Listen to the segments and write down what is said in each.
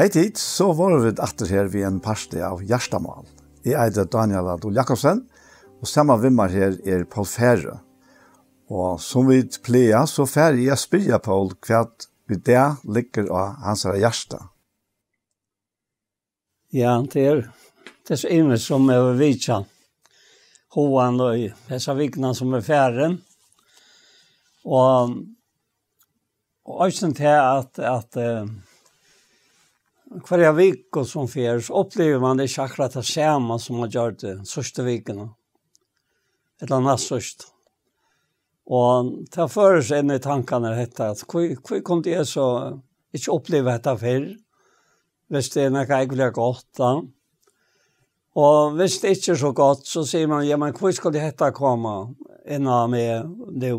Hei tid, så var vi etter her ved en parste av Gjerstamal. Jeg er det Daniel Adol Jakobsen, og samme vimmer her er Paul Ferre. Og som vi pleier, så fære jeg spyrer Paul hva vi der ligger av hans av Gjersta. Ja, det er det er så ene som er ved Vitsa. Hoan og i Hesa Vikna som er fære. Og, og også til at, at eh, Hver av vikene som fjer, så opplever man ikke akkurat det samme som man gjør det sørste vikene. eller annet sørst. Og til å føre seg inn i tankene dette, at hvor, kom det så ikke oppleve dette før, hvis det er noe egentlig er godt da. Og hvis det ikke er så godt, så sier man, ja, men hvor skal dette komme inn av meg nå?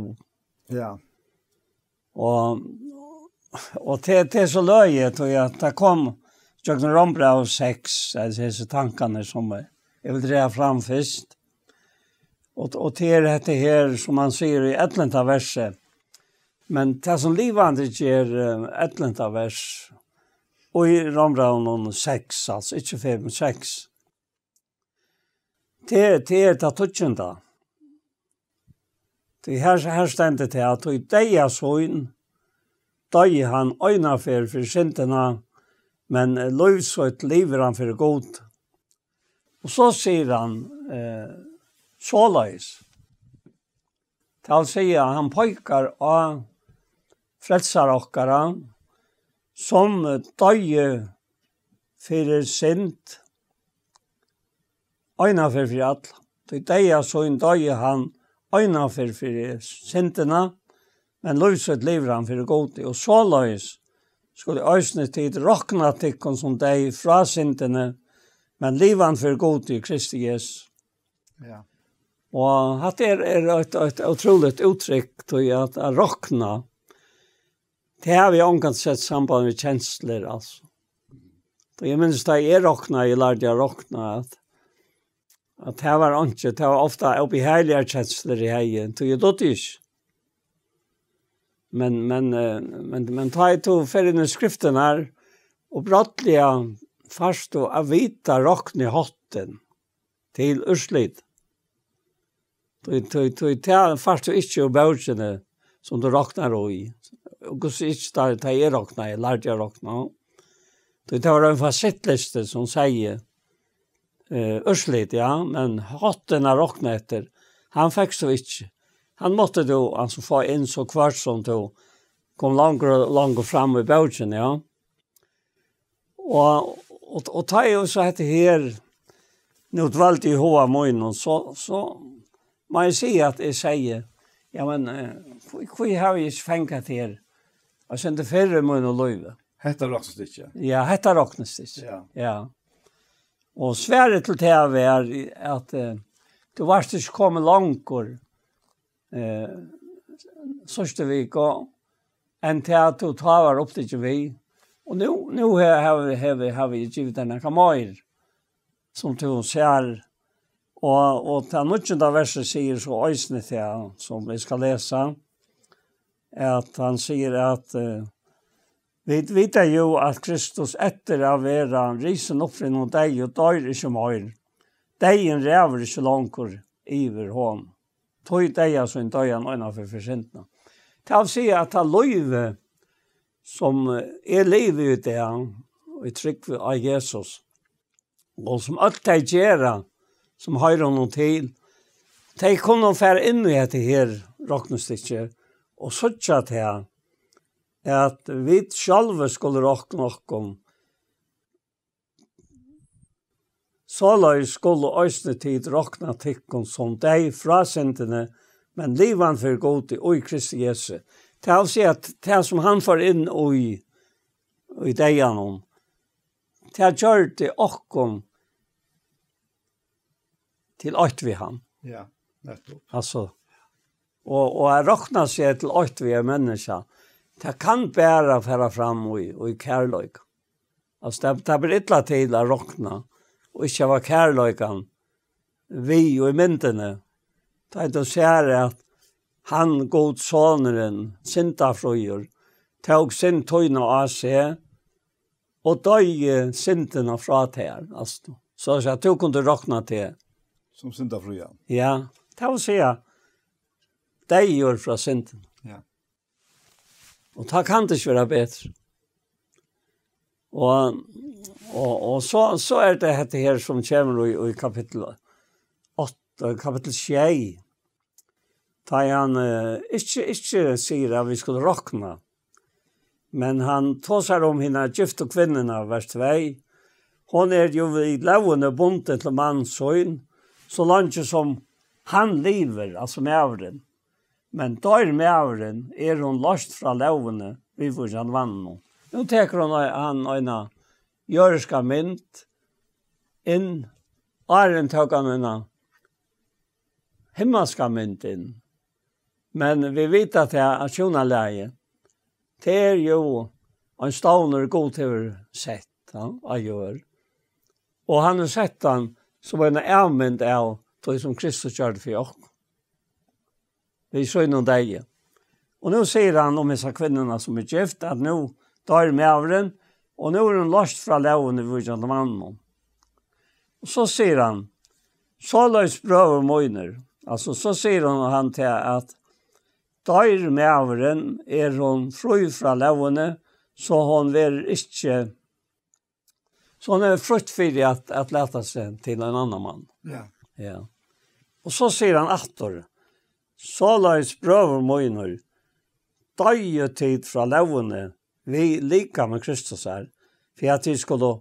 Ja. Og, og til, til er så løy jeg, tror jeg, at det kommer Jagna Rombra av sex, det er så tankene som jeg vil dreie fram først. Og, og til dette er her, som han sier i etlent av verset, men til som livet han ikke er etlent eh, av vers, og i Rombra av noen sex, altså ikke fem, men sex. Til det er det er tøtjen da. Til her, her stendet det at i deg av søgn, da gir han øynene for forsyntene, men lov så han för gott. Och så säger han eh så lås. Tal säger han, han pojkar och frälsar ochkara som døye för sent. Ena för för all. Det är det jag så en han ena för för sentena. Men lov så han för gott och så skulle øsne tid råkna tikkun som deg fra men livan for god i Kristi Jesus. Ja. Og er, er at det er et, utroligt uttrykk til at jeg råkna, det har vi omgang sett samband med kjensler, altså. Og jeg minns da jeg råkna, jeg lærte jeg råkna, at, at det var ikke, det var ofte i heiligere kjensler i heien, til jeg men men eh, men men ta i to för den skriften här och brottliga fast och avita rockne hatten till urslit Du du du tar fast du inte och bauchen som du räknar i. Och går så ta er räkna i lärd jag räkna. Du tar en facettliste som säger eh urslit ja, men hatten är räknat efter. Han fick så inte han måtte jo, altså, få inn så kvart som du kom langt og fram i bøtjen, ja. Og, og, og ta jo så etter her, nå er det veldig hård av munnen, så, så må jeg si at eg sier, ja, men, eh, hvor har jeg ikke fengt her? Jeg kjente det i munnen og løyve. Hetta råknes det Ja, hetta råknes det ja. ja. Og sværet til det er at eh, du var ikke kommet langt, eh sørste vi gå en teatro tar opp til vi og nu nu har vi har vi har vi den som til oss og og til nøkken da verset sier så øysne til som vi ska lesa, at han sier at eh, vi vet jo at Kristus etter å være risen opp for noen deg og dør ikke mer. en ræver ikke langkur iver hånden tog det jeg som døde han øyne for forsyntene. Det er si at det er løyve som er livet ut i han, og i trygg av Jesus, og som alt de gjør, som hører noen til, de kunne være inn i dette her, råknes det ikke, og sørge til han, er at vi selv skulle råkne noen, Så la i skål og øsne tid råkna tikkun som deg fra sintene, men livan for god i oi Kristi Jesu. Til å si at det som han får inn oi, oi deg om, det å gjøre det okkom til åkt vi han. Ja, nettopp. Altså, og, og jeg råkna seg til åkt vi er menneska, Det kan bæra færa fram oi, oi kærløyga. Altså, det, det blir ytla til å råkna og ikke var kærløyken, vi og i myndene, da er det å at han god sønneren, Sintafrøyer, tog sin tøyne og asje, og døg Sinten og frater, altså. Så jeg sier at du kunne råkne til. Som Sintafrøyer? Ja, ja. Ta og se, det er jo fra Sinten. Ja. Og takk kan det å være bedre. Og Og, og så, så er det dette her som kommer i, i kapittel 8, kapittel 6. Da han uh, ikke, ikke sier at vi skulle råkne. Men han tar seg om henne gift og kvinnerne, vers 2. Hun er jo i lavene bonde til mannsøyn, så langt som han lever, altså med avren. Men da er med avren, er hun løst fra lavene, vi får ikke han vann noe. Nå teker hun han øyne, jøriska mynd inn æren tøkka mynda himmelska mynd inn. Men vi vet at det er sjona leie. Det er jo en stavner god til sett, sette ja, gjør. Og han har sett han som en avmynd av det som Kristus gjør det oss. Vi så inn og deg. Og nå han om um disse kvinnerne som er gifte at no, tar vi med av dem Og nå er hun løst fra leven i vujan mannen. Og så sier han, så løs prøver møyner. Altså, så sier han han til at med mævren er hun fru fra leven, så hun er ikke Så han er fruktfyrig at, at leta seg til en annan mann. Ja. Ja. Og så sier han Ahtor, Så løs oss prøve møgner, tid fra levende, vi lika med Kristus er, for at vi skulle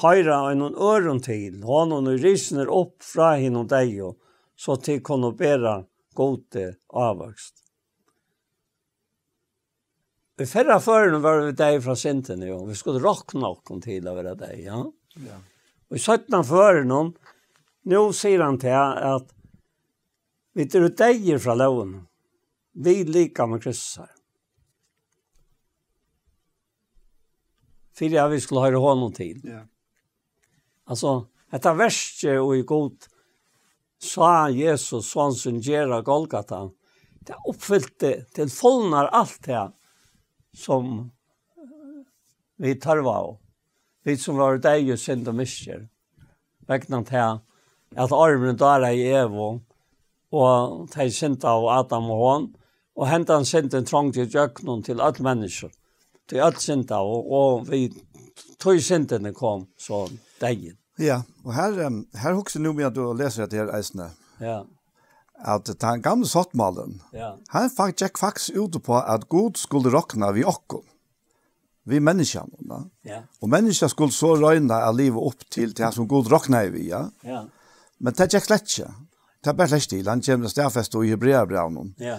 høyre av noen øren til, ha noen rysner opp fra henne og deg, så vi kunne bære gode avvokst. I förra förrän var vi där från Sinten, och vi skulle råkna någon tid av det där, ja. Och i sötna förrän, nu säger han till er att vi tar er ut dig från lån, vi lika med Kristus här. för jag vill skulle ha honom till. Ja. Alltså, det är värst och i god sa Jesus så han gera Golgata. Det uppfyllte till fullnar allt det som vi tar var av. Vi som var där ju synd och mischer. Vägna till att armen där är i evo och till synd av Adam och hon. Och hända en synd en trång till all till Det er alt synda, og, og vi tog kom så dagen. Ja, og her, um, her nu med at du leser etter her eisene. Ja. At den gamle malen. ja. han fikk Jack Fax ut på at god skulle råkne vi okko. Vi menneskene, ja. Og menneskene skulle så røyne av livet opp til det som god råkne vi, ja. Ja. Men det er Jack Fletcher. Det er bare slett til. Han kommer til stedfest og i hebrea Ja.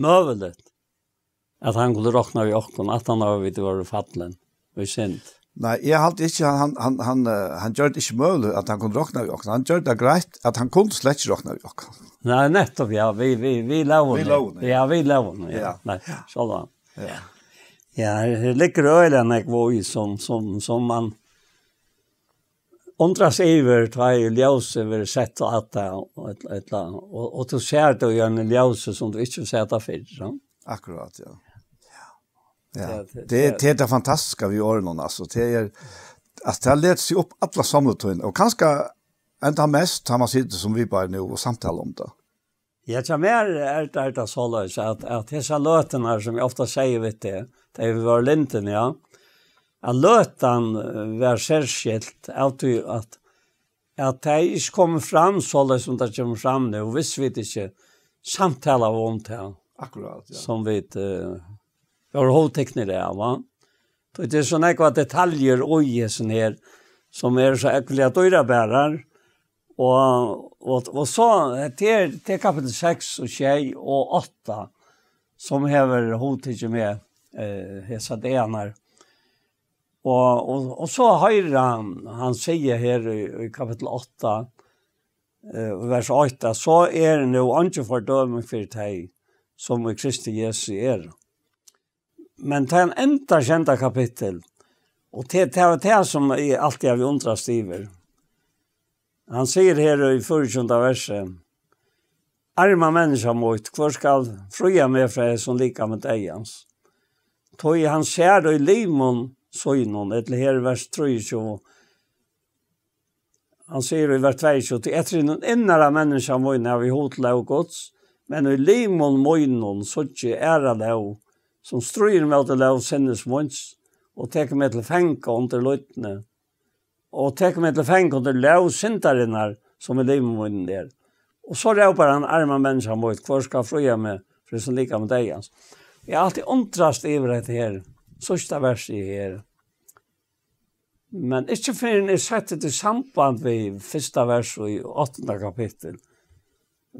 möjligt att han skulle rockna i åkken, att han har vid varit fattlen och synd. Nej, jag har alltid inte, han, han, han, eh, han, han gör inte att han kunde rockna i åkken. Han gör det greit att han kunde släckte rockna i åkken. Nej, nettopp, ja, vi, vi, vi lever nu. Vi Ja, vi lever nu, ja. Nei, Nej, så då. Ja. Ja, det ligger öjlen, jag var ju som, som, som man undra seg over hva i ljøse vil sette at det, og, et, et, du ser det jo en ljøse som du ikke vil sette for, så. Akkurat, ja. Ja. ja. Det, det, det, det er det fantastiske vi gjør nå, Det er, altså, det har lett seg opp alle samletøyene, og kanskje enda mest har man sittet som vi bare nå og samtaler om um det. Ja, så mer er det, er det så løs, at, at disse løtene som jeg ofte sier, vet du, det er jo vår linten, ja, at løtan eh, var att alltid at at det er ikke kom fram så det som det kom fram det, og hvis vi ikke samtala om um det Akkurat, ja. som vi uh, eh, var hovedtekner det av det er sånne detaljer og jesen her som er så ekkelig at døyre bærer og, og, og så til, er, til er kapitel 6 og 6 og 8 som hever hovedtekner med eh, hesa det Og, og, og så høyrer han, han sier her i, i kapittel 8, uh, eh, vers 8, så er det noe andre fordøming for deg som i Kristi Jesus er. Men det en enda kjente kapittel, og det, det er det som er alltid har vi undret stiver. Han sier her i 14. verset, Arma människa mot, kvar skall fruja med för det som lika med dig ens. Tog han ser då i limon, sojnon, etter her vers 3, han sier i vers 2, etter en innere menneske av mine, av i hotel og gods, men i limon mojnon, så ikke er det jo, som stryr meg til det sinnes mojns, og tek meg til fengke under løytene, og tek meg til fengke under løy sinterinnar, som i limon mojnen der. Og så råper han arme menneske av mine, hvor skal jeg fløye meg, for det er så like med deg, altså. Jeg har alltid ondrast i det her, Fyrsta verset er i her. Men itsefyn er det i samband ved fyrsta vers i åttenda kapittel.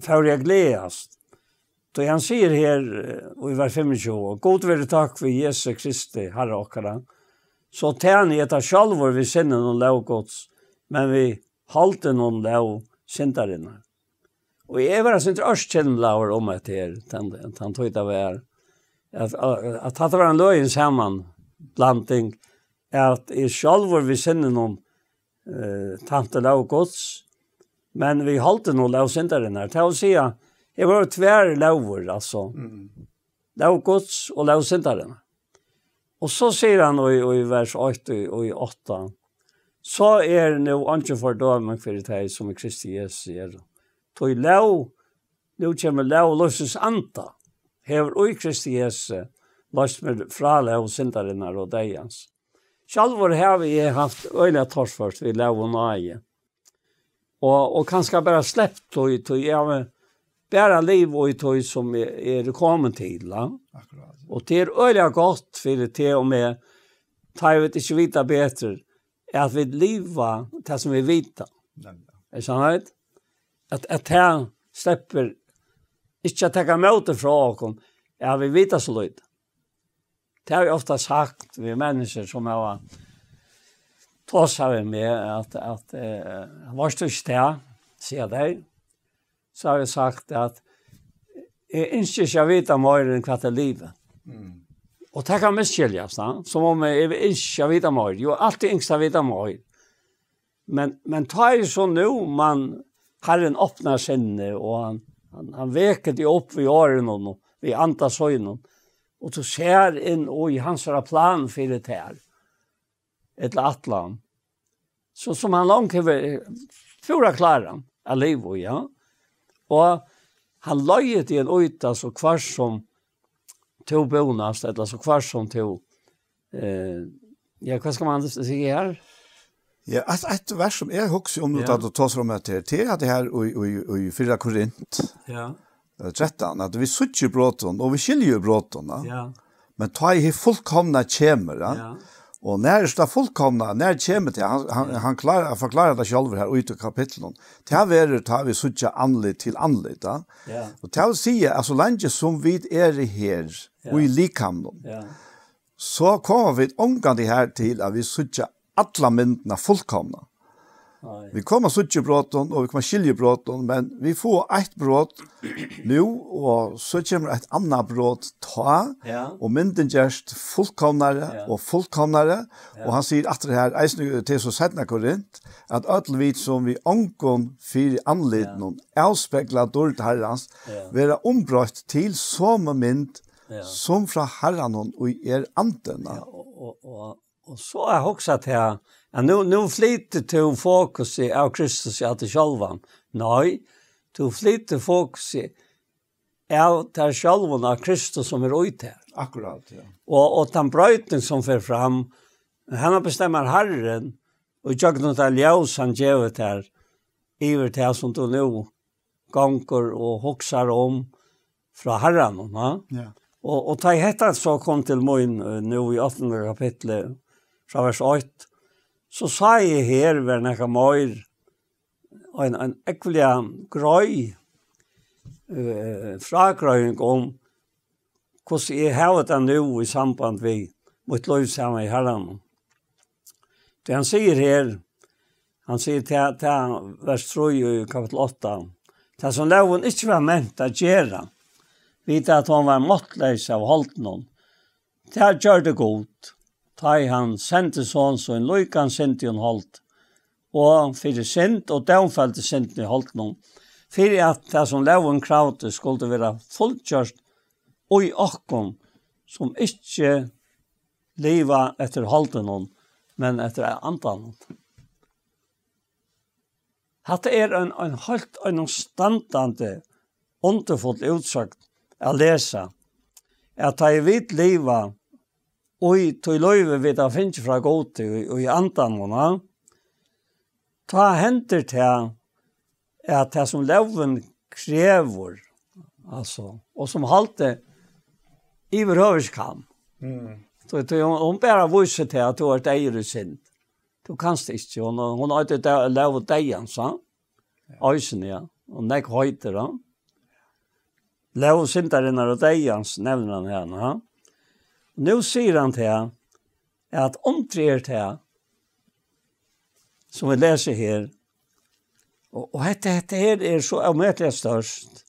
Faur jeg least. Då han sier her i eh, vers 25 God vil du takk for Jesus Kristi, Herre Akkara. Så tæn i et sjalvor vi sinne noen laug gods men vi halte noen um laug sintarinnar. Og i evra sinter Ørst sinne laug om um etter han tåg det av er, at at tatt var ein løy ein blanding at i skalvar vi sinn nú eh tante lau gods men vi halta no lau sentar innar ta og sia e var tvær lauvar altså mm gods og lau og så seir han og i vers 8 og i 8 Så er det noe annet for da, for det som Kristi Jesus sier. Så er det noe som lov og antall hever oi Kristi Jesu, løst med frale og syndarinn og deians. Sjallvor hever jeg haft øyne torsførst vi lav og Og, og kanskje bare sleppt tog, tog jeg med bæra liv og tog som er kommet til. Akkurat. Og det er øyne godt for det til og med ta jeg vet ikke vite bedre er at vi liva det som vi vet. Er det sant? At, at jeg slipper ikke tenke møte fra oss, er vi vite så løyt. Det har vi ofte sagt vi mennesker som er tross av meg, at, at uh, eh, vår største sted, sier deg, så har vi sagt at jeg ønsker ikke å vite om høyre enn hva til er livet. Mm. Og det kan vi skilje, som om jeg ønsker å vite om høyre. Jo, alltid ønsker å vite om høyre. Men, men ta er så nå, man, Herren åpner sinne, og han, han, han veker det opp vi åren og nå, vi antar søgnen, og så ser en, och i hans plan för det här ett atlan, så som han langt har fjorda klare av ja. Og han løyet i en så kvar som to bonast, eller så kvar som to, eh, ja, hva ska man säga her? Ja, ass ett vers som jag också om du tar tar fram det här er att det här och och oj förra korint. Ja. Det är att vi söker bråton och vi skiljer ju bråton, va? Ja. Men ta i fullkomna kämmer, va? Ja. Och när är det fullkomna? När kämmer det? Han han han klarar förklarar det själv här ute i kapitlet. Det här är det tar vi söka anled till anled, va? Ja. Och ta och se alltså länge som vi är er här och i likhamnen. Ja. Så kommer vi ångande här till att vi söker alla myndna fullkomna. Ja. Vi kommer så tjuv brott och vi kommer skilje brott men vi får ett brott nu och så kommer ett annat brott ta ja. och mynden just fullkomnare ja. och fullkomnare ja. och han säger att det här är snu till så setna korint, att allt som vi ankom för anledningen är ja. speglat dolt hans ja. vara ombrott till som mynd Ja. som fra herrenen og i er antena. Ja, og, og, og så har jeg også til at ja, nå, flyter du fokus i av Kristus i alt i selv. Nei, du flyter fokus i av det er selv av Kristus som er ute Akkurat, ja. Og, og den brøyten som fører fram, henne bestemmer Herren, og ikke noe Ljøs han gjør det her, i hvert fall som du nå ganger og hokser om fra Herren. Ja. Og, og ta i hettet så kom til min eh, nå i 18. kapittelet, fra vers 8, så sa jeg her ved en ekka møyr, en, en ekkulja grøy, uh, eh, fra grøyning om, um hvordan jeg hevet den nu i samband vi mot løy i herren. Det han sier her, han sier til, til vers 3 i kapitel 8, det som loven ikke var ment å gjøre, vite at han var måttløs av holdt noen, det har gjør det godt, ta han sendte sånn som en lukkan sendte hun holdt. Og fyrir sendt, og daunfaldi sendte hun holdt noen. Fyrir at det som laven kravde skulle være fulltjørst i okkom, som ikkje leiva etter holdt hon men etter andan. Hatt er ein ein halt en standande underfull utsagt a lesa. Er tæi vit leiva, i to løyve vi da finnes fra godt og i andan måna, ta henter til at det som loven krever, altså, og som halte i røverskamp. Mm. To tøy, hun, hun bare viser til at du har deg i Du kanst det ikke, hun, hun har ikke lov og deg igjen, ja. Og nek høyter, da. Lov og sint er innan og deg nevner han ha? Mm nu sier han til at omtrer er som vi leser her og, og dette, dette her er så avmøtelig størst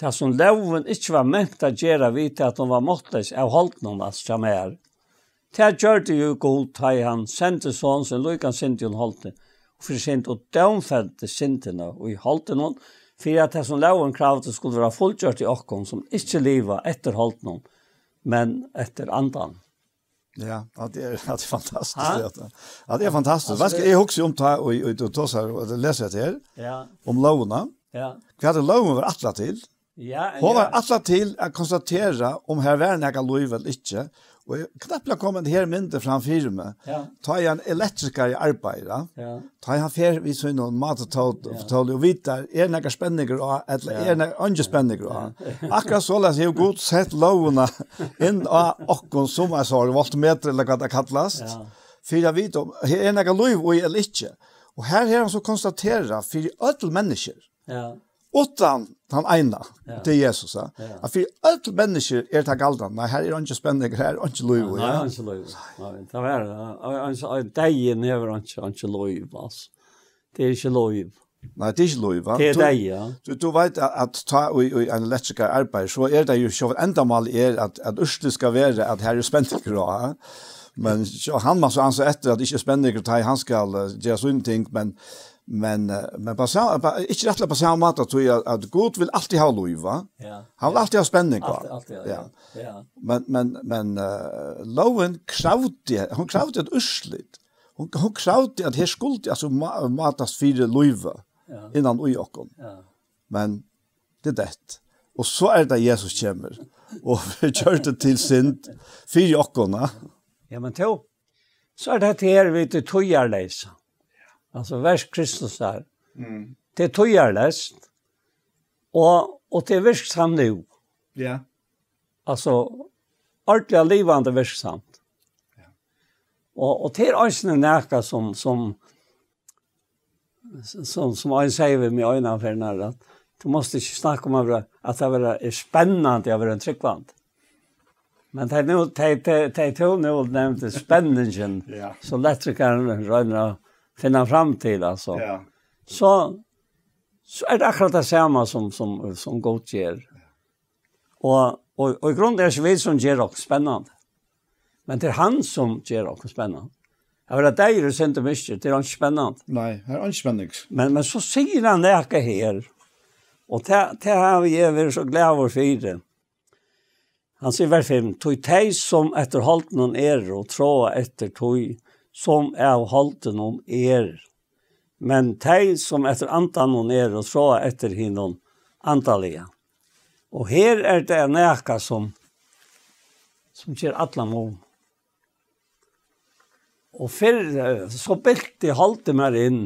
til som loven ikke var ment å gjøre vidt at hun var måttes av holdt noen av som er til jeg gjør det jo godt, til han sendte sånn som lukkan sindi hun holdt det for sindi og dømfeldte sindi og i holdt noen för att det som låg en um krav att skulle vara fullgjort i åkken som inte lever efter hållt någon, men efter andan. Ja, det är er, fantastiskt. Ja, det är det er fantastiskt. Vad ska jag också om ta och ta så här och jag till er ja. om lågna? Ja. Vi hade lågna var attra till. Ja, ja. Hon var attra till att konstatera om här världen jag er kan eller inte. Og jeg knapt ble kommet her mindre fra firme. Ja. Ta elektriker i arbeid, da. Ja. Ta igjen fer, vi så innom mat og tål, ja. for tål, og vi er det noe spennende grå, eller er det noe andre spennende grå? Ja. Akkurat så løs, jeg har godt sett lovene inn av åkken som jeg sa, og valgte meter, eller hva det kalles. Ja. Fyra vidt om, um er det lov, og jeg er ikke. Og her har han så konstateret, for jeg er mennesker. Ja. Utan han ena, det er Jesus. Ja. ja. At for alt er ta galt han. Nei, her er han ikke her er han ikke lov. Ja. Nei, han er ikke lov. Det er han er ikke lov, Det er ikke lov. Nei, det er ikke lov, va? Det er deg, ja. Du, du vet at ta i en lettsikker arbeid, så er det jo ikke enda mål er at, at ska skal være at her er spennende Men han må så anse etter at det ikke er spennende, han skal eh, gjøre sånne ting, men men eh, men på på inte rätt på samma mat att jag att Gud vill alltid ha lov Ja. Han vill alltid ha spänning kvar. ja. Ja. Men men men uh, loven kravde hon kravde ett urslit. Hon hon kravde att här skuld alltså matas för lov. Ja. Innan och jag kom. Ja. Men det er det. Och så är er det Jesus kommer och vi kör det till synd för jag Ja men då. Så är er det här vi till tojarläsa. Mm. Alltså värst Kristus där. Mm. Det tog jag läst. Och och det är visst han nu. Ja. Yeah. Alltså är livande visst sant. Ja. Och och det är ju en som som som som jag säger med mig innan för när att du måste ju snacka om att att det var är spännande att vara en tryckvant. Men det är nog det det det nu nämnt spänningen. Ja. Så lättare kan röna. rinna. Ja finna fram till alltså. Ja. Så så är er det akkurat det samme som som som Og till. Och och och grund är ju vet som ger också spännande. Men det er han som ger också spännande. Jeg vill att det är ju sent mycket det är er han spännande. Nej, han är ikke spännigs. Men men så säger han det här her. Och det det har vi ju varit så glada vår fyra. Han sier vers 5, «Toi teis som etterholdt noen er og tråd etter toi, som er holden om er. Men de som etter antan hun er, og så etter henne antallige. Og her er det en eka som, som kjer atle mån. Um. Og før, så bilt de holdt meg inn,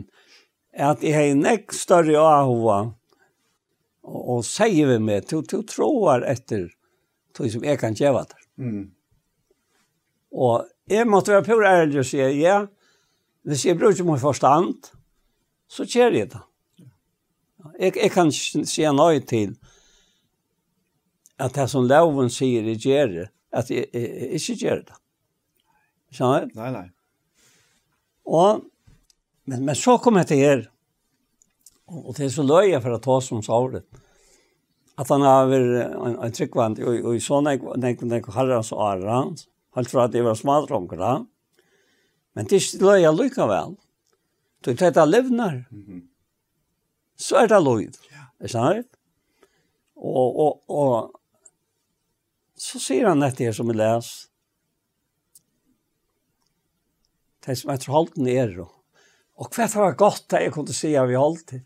at jeg har en ekk større ahova, og, og sier vi meg, du, du tror etter, du som jeg kan kjeva der. Mm. Og jeg måtte være pur ærlig og si, ja, hvis jeg bruker min forstand, så kjer jeg det. Jeg, jeg kan si noe til at det som loven sier jeg gjør det, at jeg, jeg, jeg ikke gjør det. Skjønner du? Nei, nei. Og, men, men så kom jeg til her, og, det er så løy jeg for å ta som savlet, at han har vært en, en tryggvand, og, og, og så nek, nek, nek, nek, nek, nek, alt fra at jeg var smadronger da. Men det mhm. er løy jeg lykka vel. Du er tætt av Så er det løy. Er det sant? Og, og, og så sier han etter jeg som jeg les. Det som jeg tror holdt ned er jo. Og hva var det godt da jeg kunne si at vi holdt det?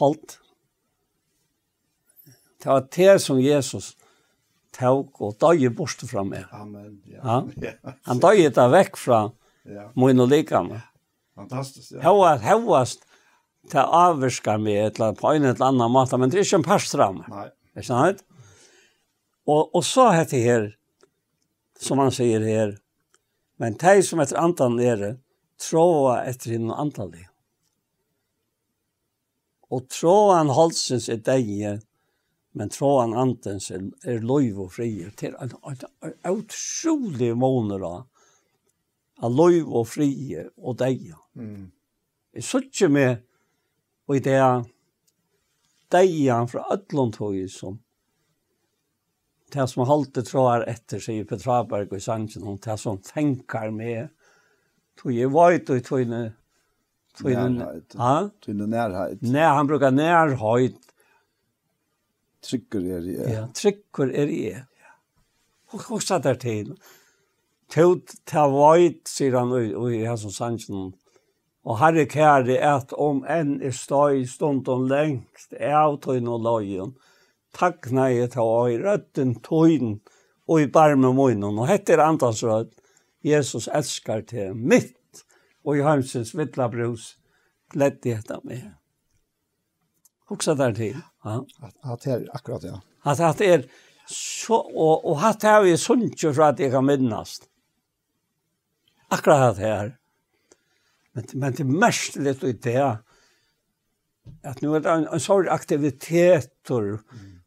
Holdt. Det var det som Jesus sa tåg og døg bort fra meg. Amen. Ja. Ja. Han døg er da vekk fra ja. min og liker meg. Fantastisk, ja. Høyest, høyest til å avviske meg eller på en eller annen måte, men det er ikke en pers fra meg. Nei. Er ikke sant? Og, og så heter det her, som han sier her, men de som etter antall nere, tråa etter henne antallet. Og tråa han holdt synes i deg, men troan antens er, er loiv og fri. Det er en, en, en utrolig måneder av loiv og fri og deg. Mm. Jeg så ikke med og det er degene fra Øtlandhøy som det som halte tråd etter, sier Petraberg og Sanchen, og det som tenker med tog jeg var og tog inn Tvinnu nærhet. Nei, han brukar nærheit. Trykker er ég. Ja, trykker er ég. Og hva satt er til. Til að vajt, sér hann, og ég er som og herre kære et om en er stöy, stund og lengst, er av tøyn og lojun, takkna ég til að vajt, röttin tøyn, og i barmi munnen. og hett er andans rød. Jesus elskar til mitt, og i hans vittla br br br br br br br br Ja. Att at det är akkurat ja. Att det är er så och och hatt här vi er sunt ju för att jag minnas. Akkurat här. Men men det er mest det då inte är att nu är er det en sorts aktivitet då mm.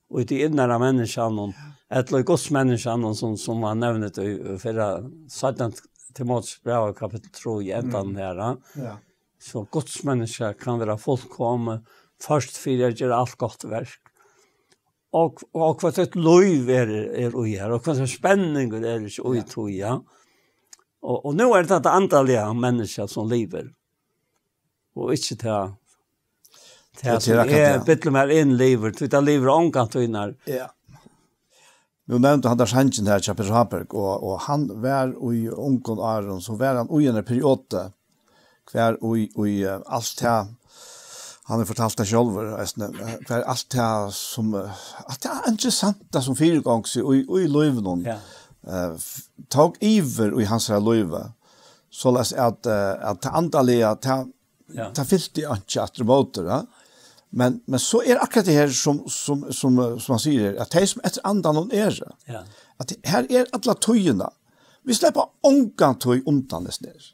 och det innan av människan och eller lag oss människan och som man nämnde för att sätta till mots bra kapitel 3 i ettan där. Mm. Ja. Så gottsmänniska kan vara folk komma først for jeg gjør alt godt verk. Og, og, og hva et lov er, er ui her, og hva et spenning er ui ja. tog, ja. Og, og nå er det et antallet av mennesker som lever. Og ikke til Det er ikke rekkert, ja. Jeg bytler meg inn livet, du vet, jeg lever omkant og innar. Ja. Nå nevnte han der sannsyn her, Kjapir Haberg, og, og han var i ungen Aron, så var han i en periode, hver og i eh, alt her, Han har fortalt det selv, eh, eh, og det er alt det som, eh, alt det er interessant det som firegang seg, og i løyven hun, tog iver i hans her løyve, så løs at det andalige, er- det er fyllt i antje atremåter, ja. Men men så är er det akkurat det här som som som som man säger att det som ett andra någon är er, Ja. Att det här är er alla tojuna. Vi släpper ongan toj undan ner.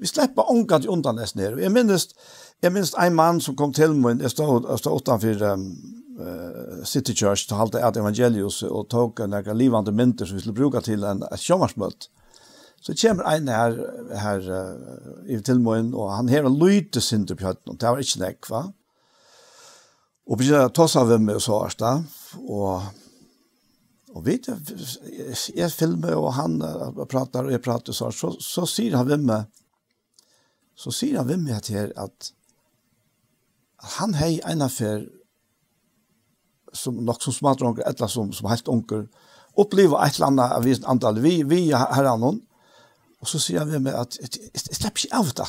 Vi släpper onkan undan dess ner. Jag minns Jeg minst en mann som kom til meg, jeg stod, jeg stod utenfor um, uh, City Church, til halte et evangelius, og tok en like, livande mynter som vi skulle bruke til en, et sjommersmøtt. Så kommer en her, her uh, til meg, og han har en lydde synder på høyden, det var ikke nek, va? Og vi å ta av meg og så, er da, og Og vet du, jeg filmer, og han eh, pratar, og jeg pratar, så, så, så sier han med så sier han med til her, at at han hei en affær som nok som smalt ronker, et eller som, som helt onker, oppleva et eller annet av visen antall vi, vi her er noen, og så sier vi med at jeg, jeg, jeg slipper ikke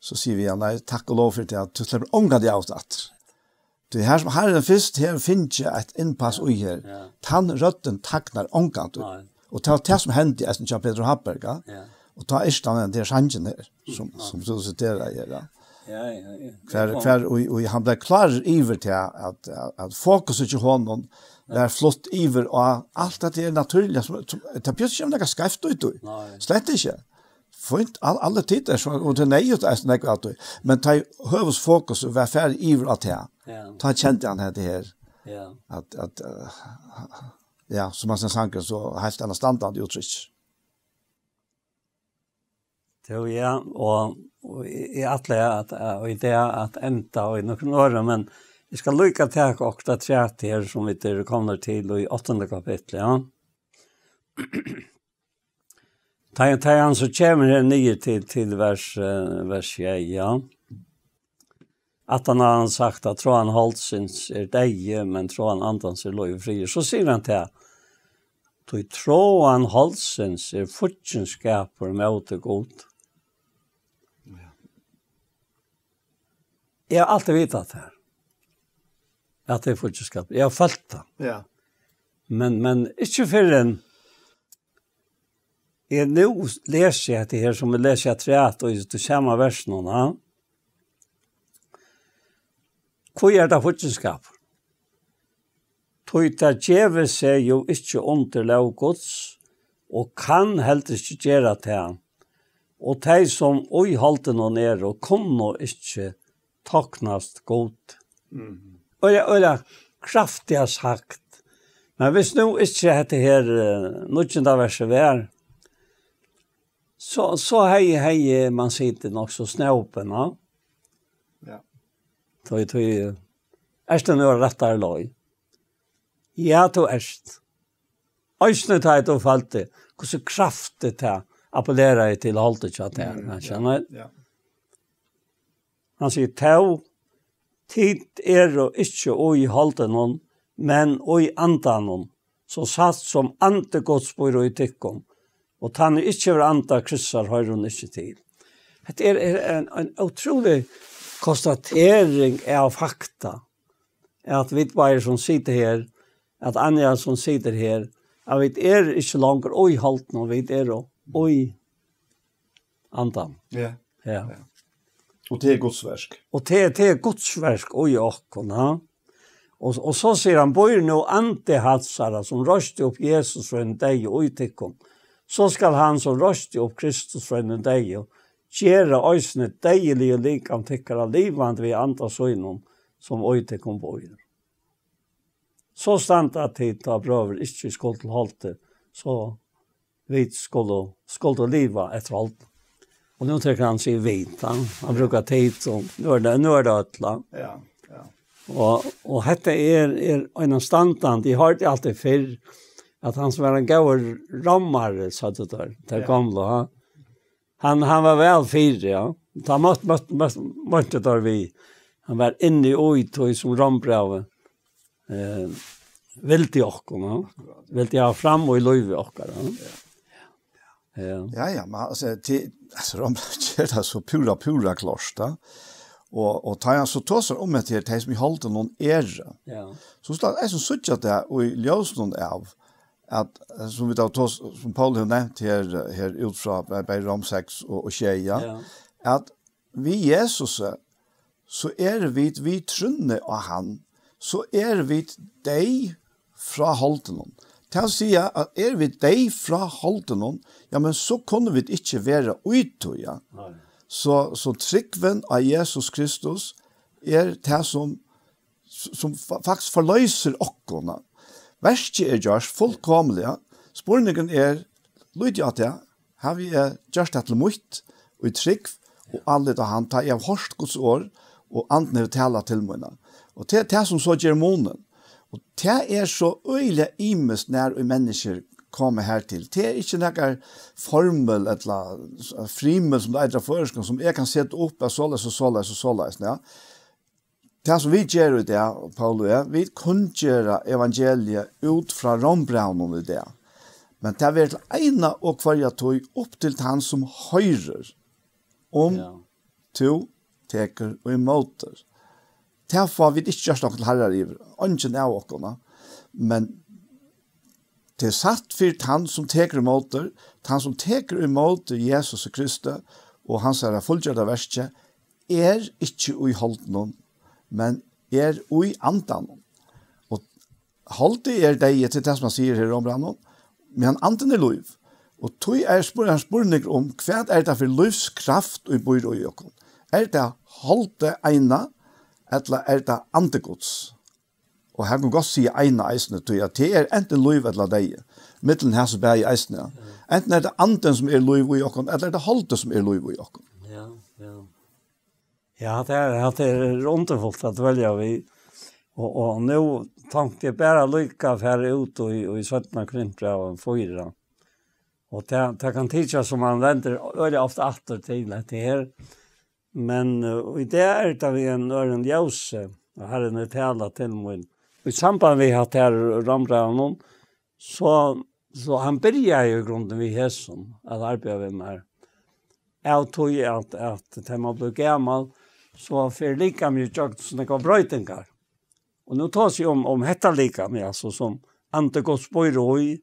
Så sier vi han, nei, takk og lov for det, at du slepp ångre deg av det at. Det her som her er den første, her finner jeg et innpass ui her. Tann røtten takner ångre deg. Og det er det som hendte i Esten Kjær Peter Happerga. Ja. Og ta er ikke den der sjansjen her, som, som du sitter her. Ja kvar kvar og og han blei klar iver til at at, at fokus er ikkje hon og der er flott iver og alt er at det er naturleg som ta pjøs ikkje det er skrift ut du slett ikkje Fint, all, alle tider, så, og det er nøyet er sånn ekvært. Men ta høves fokus, og vær ferdig iver av det. Ta kjent han her, det her. Ja. At, at, uh, ja, som han sier sanker, så har jeg standard i utrykk. Det er jo, ja, og og i atle at i det at enda og i nokon år, men vi skal lykka teak åkta treat her som vi dere kommer til i åttende kapitle, ja. Tegn, tegn, så kommer det nye til, til vers, eh, vers 21, ja. At han har sagt at tro han holdt syns er deg, men tro han andre er lov og fri. Så sier han til han, tro han holdt syns er fortjenskaper med återgått. jeg har alltid vitat det her. At det er fortjenskap. Jeg har følt det. Ja. Men, men ikke før enn jeg nå leser jeg det her som jeg leser jeg treat og det kommer versen og Hvor er det fortjenskap? Tøyta djeve seg jo ikke under lov gods, og kan helst ikke gjøre til han. Og de som øyholdte noen er, og kom noe ikke til toknast godt. Mm. Og det er kraftig sagt. Men hvis nå ikke det her, eh, nå ikke det verset vær, så, så hei, hei, man sitter nok så snøpen, no? ja. Toi, toi, er det noe rett der løy? Ja, to er det. Øysene tar jeg til å falle til. Hvordan kraftig til appellerer jeg til å holde til at jeg, kjenner Ja. ja. Han sier, «Tau, tid er jo ikke oi holden hon, men oi andan hon, så satt som ante godsbor og i tikkum, og tann er ikke var anta kryssar høyre hon ikke tid. Det er, er en, en utrolig konstatering av fakta, at vi bare som sitter her, at Anja som sitter her, at vi er ikke langer oi holden, og vi er oi andan. Ja, ja. Og det er Guds verk. Och det er det är Guds verk Og så ser han bojer nå ante som rörste upp Jesus för en dag och utkom. Så skal han som rörste upp Kristus för en dag och kära ösna dagliga lik av tyckar av liv vi anta som oi, kom på Så stant at det tar bra över icke skuld till halte så vi skuld och skuld och liva efter halte. Og nå trekker han seg vita. Han brukar teit og nå er, er Ja, ja. Og, og dette er, er en standant. de har det alltid før at han som var en gaur rammar, sa du der, til gamle. Ja. Han, han var vel fyr, ja. Da måtte møtte møt, møt, der vi. Han var inne i oi tog som rambrave. Eh, vilt i okkom, ja. Vilt i okkom, ja. i okkom, ja. ja. Ja. Ja, ja, men alltså det alltså de kör det er så pura pura klosta. Och och tar jag så tar så om det är vi håller någon är. Ja. Så står alltså så tjocka där och i ljusen och av at som vi da tog som Paul har nevnt her, her ut fra og, og tjeja, ja. at vi Jesus, så er vi, vi trunner av han, så er vi deg fra holdt noen. Ta sia at er við dei frá haldunum, ja men so kunne vi ikki vera uttu, ja. Så So so trikk a Jesus Kristus er ta sum sum fax forløysur okkona. Verki er jarð fullkomli, ja. er loyti at ja, havi er eh, jarð at lumt við trikk og alle ta han ta er horst guds år, og andnar tala til munna. Og ta ta sum so ger munnen. Og det er så øyelig imest når mennesker kommer her til. Det er ikke noen formel eller eh, frimel som det er for som jeg kan sette opp av såles og såles og såles. Ja. Det som vi gjør i det, Paul og jeg, vi kan gjøre evangeliet ut fra rombraunen i det. Men det er til ene og hver jeg tog opp til han som høyrer om um ja. to teker og imoter te haffa vi ditt kjørst nokk halda herrar iver, er kjenni av men te satt fyrt han som teker om tann han som teker Jesus Kristus, og han serra folkjorda verskje, er ikki oi holden men er ui andan om. Og holdet er degje til det som han sier her ombrann om, men han andan er lov, og han er nigg om kva er det for lovs kraft og bor oi okkona. Er det eina, eller er det antegods. Og her kan godt si eina eisne, tog det er enten loiv eller deg, mittelen her som bæg eisne, enten er det anden som er loiv i okken, eller er det halte som er loiv i okken. Ja, ja. Ja, det er at det er underfullt at velja vi, og, og, og nu tanker jeg bare lykka fyr ut og i sv sv sv sv Og sv sv sv sv sv sv sv sv sv sv sv Men uh, i det er det vi en øren jause, og her er det tala til min. I samband vi hatt her rambrannan, så, så han byrja jo grunden vi hesson, at arbeid vi med her. Jeg tog jo at, at til man blir gammal, så fyr lika mye tjokt som det var brøytingar. Og nå tås jo om, om hetta lika mye, altså som ante gos boi roi,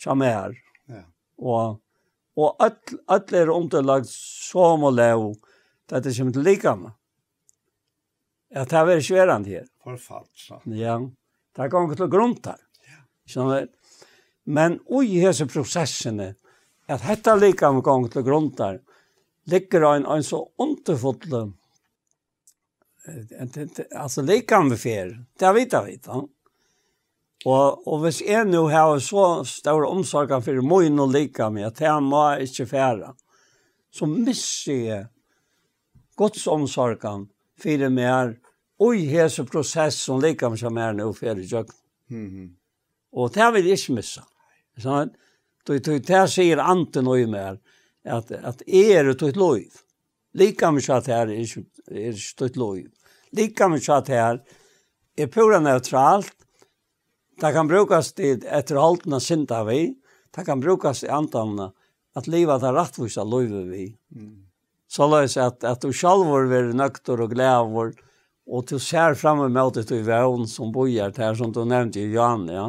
tja med her. Ja. Og, og alle er underlagt som og lau, og det er ikke mye likene. Ja, det er veldig sværende her. Forfalt, sånn. Ja, det er ganske til grunn her. Ja. Sånn det. Men oi, hese prosessene, at dette likene ganske til grunn her, ligger en, en så underfotle, eh, eh, eh, altså likene vi fjer, det er vidt, det er vidt, ja. Og, og hvis jeg nå har så store omsorger for min og likene, at jeg må ikke fjerne, så misser jeg, Guds omsorgen fyrir mer og hese prosess som ligger med seg mer nå fyrir jøk. Mm -hmm. Og det vil jeg ikke missa. Sånn, det, det, sier ante noe mer at, at er det tøyt lov. Lika med seg at er det tøyt lov. Lika med seg at er pura neutralt. Det kan brukes til etter holdene sinta vi. Det kan brukes til antallene at livet er rettvis av lov vi. Mm så la oss at, at du selv var vi nøkter og glede og du ser fremme med alt det du var ond som bor her, som du nevnte i Johan, ja.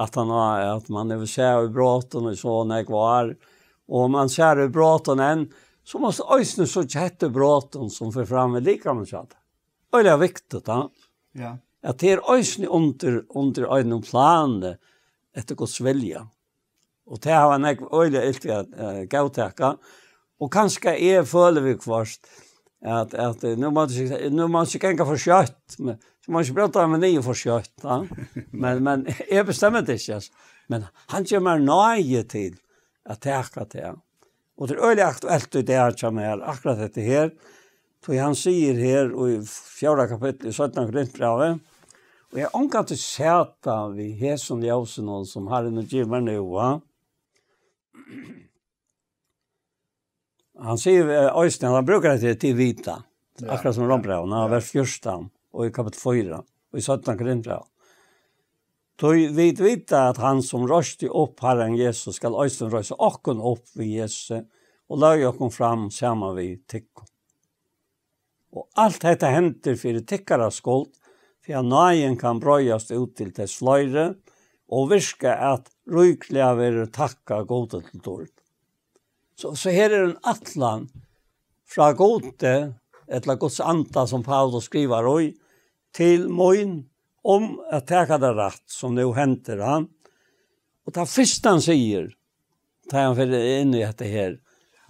At, han, at man er se hvor bra den så når jeg var. Og om man ser hvor bra enn, så må jeg så se bråten bra den som får fremme like med seg. Det er veldig viktig, da. Ja. At det er også under, under en plan etter hvordan velger. Og det har er jeg veldig ikke gøy Og kanskje jeg føler vi kvart at, at nå må du ikke enka for kjøtt. Så må du ikke prøvda med nye for kjøtt. Ja? Men, men jeg bestemmer det ikke. Altså. Men han kommer nøye til at det er akkurat Og det er øyelig aktuelt i det jeg kommer her, akkurat dette her. For han sier her i 4. kapittel i 17. grunnprøve, Og jeg anker til Sjata, vi heter jævsen Jøsenål, som har en utgiver med er Nøya han ser Östen eh, han brukar det till vita. Akkurat som Rombrau, när han var första och i kapitel 4, och i 17 kapitel. Då vet vi vita att han som röstar upp Herren Jesus skall östen rösa och kunna upp vid Jesus och lägga och kom fram samma vid Tick. Och allt detta händer för Tickarnas skuld, för att kan bröjas ut till dess flöjde och viska att rökliga vill tacka gott till Så så här är er en atlan från Gote ett gods anda som Paulus skriver oj till moin om att ta kada rätt som det henter han. Och ta fistan säger ta han för in i detta här.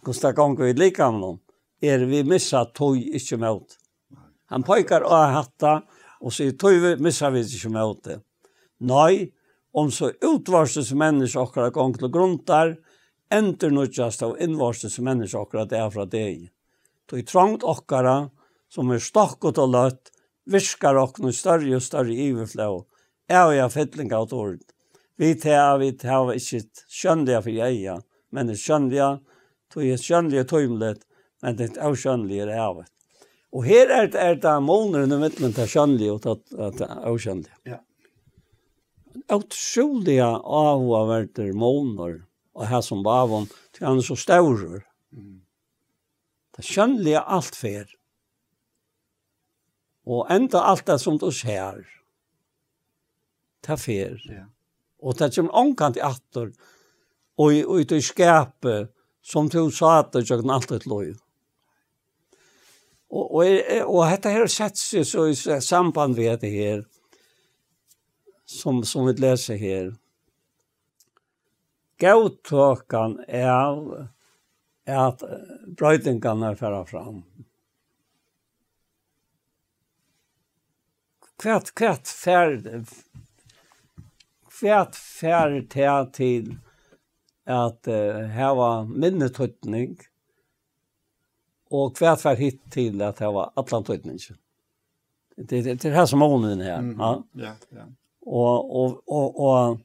Gustav Kongo i är er vi missa toj i kemot. Han pojkar och hatta och så toj vi missa vi i kemot. Nej, om så utvarses människor och kan er gå till grundar ender nå av innvarset som mennesker akkurat det er fra deg. Så i trangt okkara, som er stakket og løtt, visker okk noe større og større iverflå. hvertfallet. Jeg og jeg har fett lenge av tåret. Vi tar, vi tar ikke skjønnelige for jeg, men det er skjønnelige. Så jeg er skjønnelige tøymlet, men det er også er av det. Og her er det, er det måneder under mitt, men det er skjønnelige og det er også skjønnelige. Ja. Og skjønnelige av hva verdt måneder, og her som var hun, til han er så større. Det er mm. kjønnelig alt fer. Og enda alt det som du ser, det er fer. Ja. Og det er som omkant i atter, og ut i skæpe, som du sa at det er alt et løy. Og, og, er, er, og dette her setter seg så i samband ved det her, som, som vi leser her, gautokan er at brøytingene færa fram. Kvært, kvært færd, kvært færd til at uh, eh, heva minnetutning, og kvært færd hit til at heva atlantutning. Det, er det er her som ånden er, mm. ja? Ja, Og, og, og, og,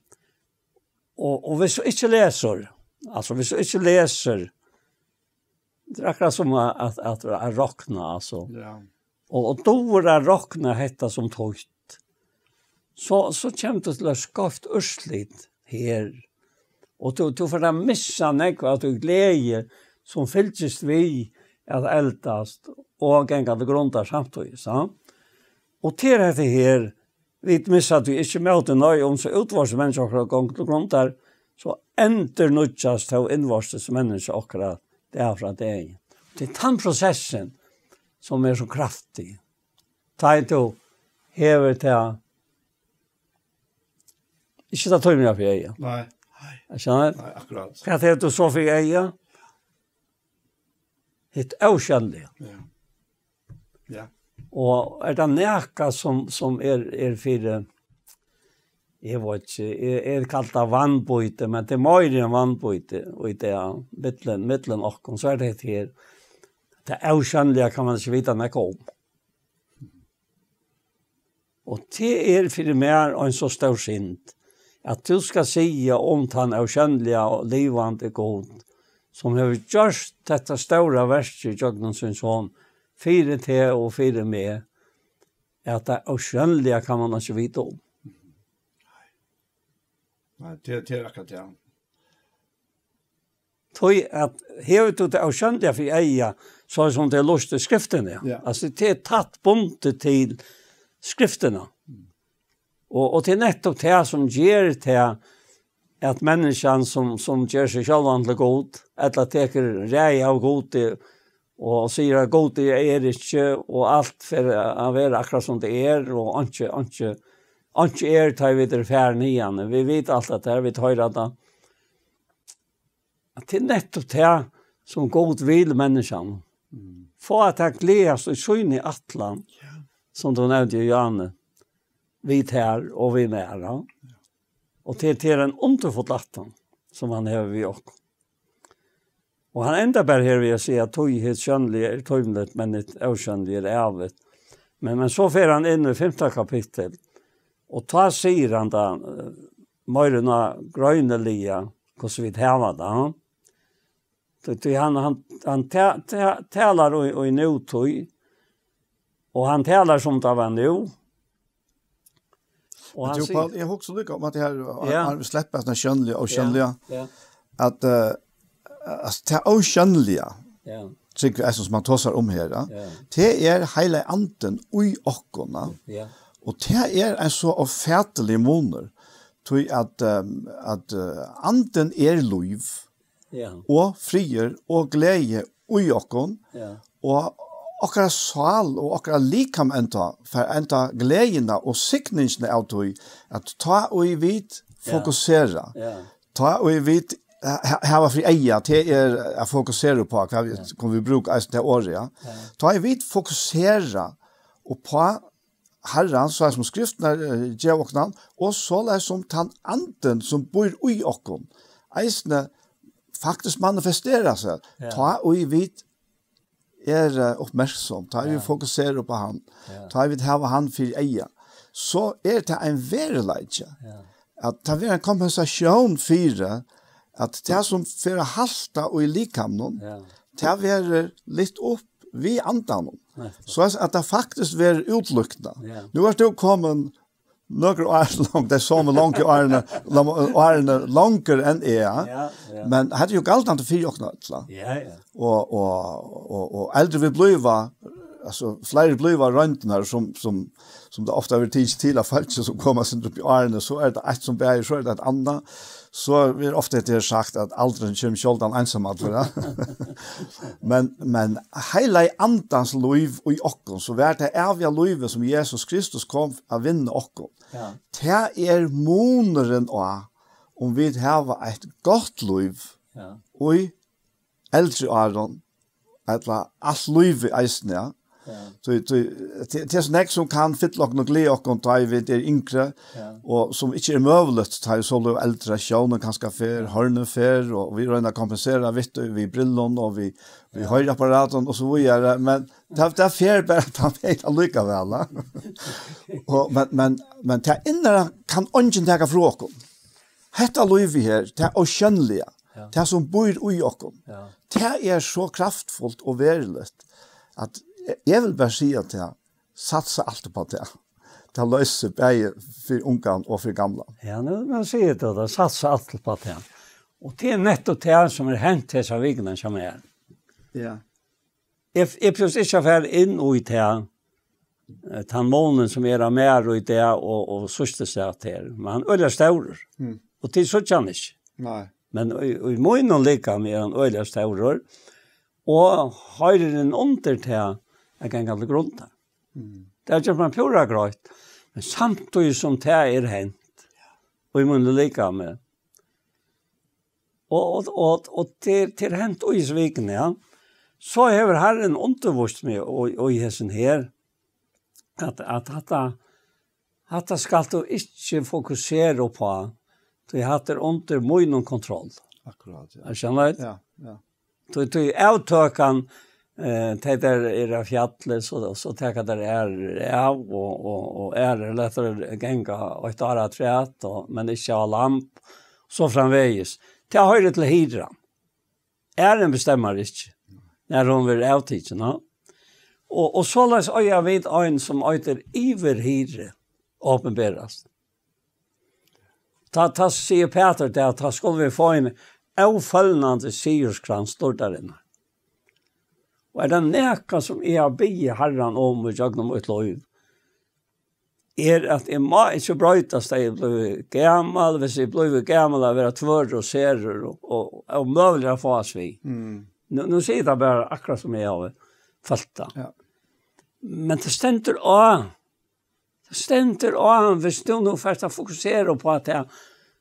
Og, og hvis du ikke leser, altså hvis du ikke leser, det er akkurat som at, at, at det er råkna, altså. Ja. Og, og då er det råkna hetta som tøyt. Så, så kommer du til å skaffe ørslit her. Og du, du får da missa nekva at du gleder som fylltes vi at eldast og gengande grunda samtøy, sant? Og til dette her, vi missa at vi ikkje møte nøy om um så utvarse menneske akkurat gong til grunn der, så ender nødjas til å innvarse menneske akkurat det er fra deg. Det er tannprosessen som er så kraftig. Ta en to hever til at ikkje ta tøy mye for eia. Nei. Jeg kjenner Nei, akkurat. Hva er det du så for eia? Hitt avkjennelig. Ja. Og er det nækka som, som er, er for, jeg vet ikke, er, er kalt vannbøyte, men det er mer enn vannbøyte, og i det er midtelen, midtelen og så er det her. Det er kan man ikke vite nækka om. Um. Og det er for meg en så stor synd, at du skal si om um den avkjennelige og livende god, som har gjort dette store verset i Jøgnonsens fire te og fire med, at det er skjønnelige kan man ikke vite om. Nei, det er det er akkurat det. Tøy at hevet du det er skjønnelige for eia, så er det som det er lyst til skriftene. Ja. Altså, det er tatt bunte til skriftene. Og, og det er nettopp det som gjør det er at menneskene som, som gjør seg selv vantlig godt, eller teker rei av godt, og sier at god det er ikke, og alt for å være akkurat som det er, og ikke, ikke, ikke er tar vi det fære nyan. Vi vet alt det her, vi tar det da. At det er nettopp det som god vil menneskene. Mm. Få at jeg gleder seg sånn i atlan, yeah. som du nevnte jo, Janne. Vi tar og vi nærer. Ja. Og til, er til en underfot som han har vi også. Og han enda bare her vil jeg si at tog hitt kjønnelig er tøymlet, men et avkjønnelig er avet. Men, men så fer han inn i femte kapittel, og ta sier han da, eh, møyrena av lia, hos vi tæva da. Er han, han, han, han tæler og i nå tog, og han tæler som det var nå, Och jag har också lyckats med att det här har släppt med sina kännliga och kännliga. Att eh, alltså o oceanliga. Ja. Tryck vi som man tossar om här. Ja. er är hela anden oj och og Ja. Och det är en så ofärtlig moner. Tui at ehm, at uh, eh, anden er luiv. Ja. Og frier og glæje oj och Ja. Og okkara sal og okkara likam enta fer enta glæjina og signingsna autoi at ta og vit fokusera. Ja. Ta og vit ha fri eia te er a på kva vi kom vi bruk ei te ja ta ei vit fokusera og på herran så er som skriftna je og nam og så er som tan som bor i okkom eisne faktisk manifestera så ta oi vit er og ta som ta vi på han ta vi det han fri eia så er det ein verleiche at ta vi ein kompensasjon fyrir at det som fer halta og i likam nun, ja. det verer litt opp vi andan nun. Så at det faktisk verer utlukna. Ja. Nu er det jo kommet Nokker og er langt, det er så med langt i årene, og enn jeg, ja, ja. men det hadde jo galt an til fire åkne, ja, ja. og, og, og, og eldre vi bluva, altså flere bluva røyntene her, som, som, som det ofte har vært tids til av folk som kommer sin opp i årene, så er det et som bærer, så er det andra så vi er ofte det sagt at aldren kommer kjoldan ensam at det. men men heilei andans liv og i okken, så vær det er vi av som Jesus Kristus kom av vinne okken. Ja. Det er moneren også om vi har et godt liv ja. og i eldre åren, et eller annet i eisen, ja. Så det är så näck som kan fitlock nog le och kontra i vid det inkra er och som inte är er mövligt ta ju sålde äldre sjön och kanske för harne för och vi räna kompensera vitt vi brillon og vi vi höjer apparaten och så videre men det har er- det fel bara ta ett lucka väl va och men men men ta in kan ungen ta för och kom hetta lovi her ta og skönliga ta som bor i och Ja. ta är så kraftfullt och värdelöst att jeg vil bare si at jeg satser alt på det. Det løser bare for unge og for gamle. Ja, nå sier jeg si det, det satser alt på det. Og det er nettopp det som er hent til seg vignen som er. Ja. Jeg, jeg prøver ikke å være inn og i det, den eh, månen som er med og i det, og, og sørste seg til det. Men han øyler større. Mm. Og til sørste han ikke. Nei. Men i munnen liker han med er han øyler større. Og høyre den under til han jeg kan ikke alle grunn til. Mm. Det er ikke man pjorda grøyt, men samt og som det er hent, og i munnen lika med. Og, og, og, og til, til hent og i sviken, ja, så hever herren undervost med, og, og i hessen her, at, at hatta, hatta skal du ikke fokusere på, at du hatter under munnen kontroll. Akkurat, ja. Er det Ja, ja. Du, du, avtøkene, eh tätt där i det fjället så så täcker det är ja och och och är det lättare att gänga och ta det rätt och men det är lamp så framvägs till höjd till hydra är den bestämmer det inte när hon vill ut hit så nå och och så läs öja vid en som äter iver hydra uppenbaras ta ta se Peter där ta skulle vi få en ofallnande syrskrans står Og er det neka som er av bygje herran om og jagnom og utloiv, er at jeg må ikke brøyta at jeg er blei gammal, hvis jeg er blei gammal, er jeg blei gammal, hvis jeg blei og hvis og blei gammal, hvis jeg vi. gammal, hvis jeg blei jeg blei gammal, hvis jeg Falta. Ja. Men det stender å Det stender å an. Hvis du nå først har fokuseret på at jeg,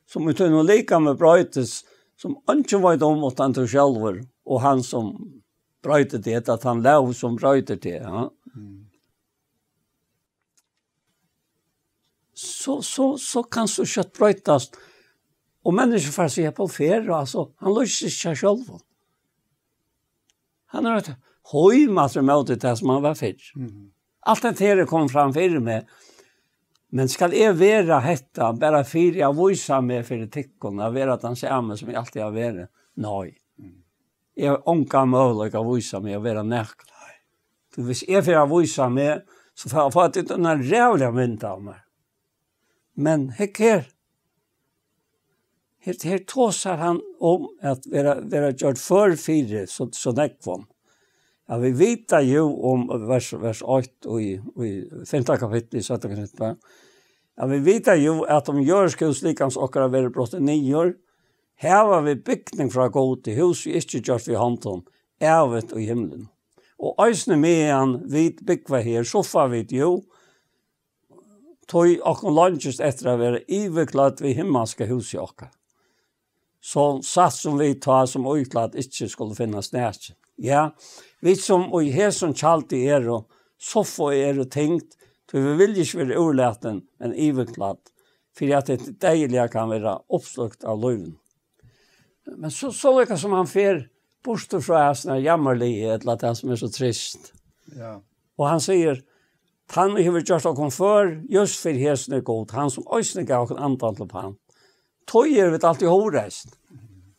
som utenå lika med brøytes, som han ikke var i dem mot han til sjølver, og han som brøyte til, at han lav som brøyte til. Ja. Mm. Så, så, så kan så kjøtt brøytes. Og mennesker får seg på ferie, altså, han løser seg ikke selv. Han har er hatt høy masse med til som han var fyrt. Mm. Alt det her kom fram fyrt med, Men skal jeg være hette, bare fyre, jeg viser meg for det tikkene, jeg vil at han ser meg som jeg alltid har vært. Nei. Mm er onka mulig å vise meg å være nekt. Du, hvis jeg får vise meg, så får jeg fått ut en rævlig mynta av meg. Men hekk her. Her, her han om um at vi har gjort før fire, så, så nekk om. Ja, vi vita jo om um vers, vers 8 og i, i 5. kapittel i 17. kapittel. Ja, vi vita jo at om um gjør skuldslikans okker av verre brottet nyår, Her var vi bygning fra god til hus vi ikke gjørt vi håndt om, ervet og himmelen. Og æsne med en vid her, så far vi jo, tog okken lunges etter å være iverklart vi himmelske hus i okka. Så satt som vi tar som uklart ikke skulle finne snæsje. Ja, vi som og her som kjalt i er og så få er og tenkt, tog vi vil ikke være urleten, men iverklart, for at det deilige kan være oppslukt av løven men så så lika som han fer bort och så är såna jämmerliga ett lat här som är så trist. Ja. Och han säger han har har just och kom för just för hesne god han som ösne går och antal på han. Tojer vet allt i horest.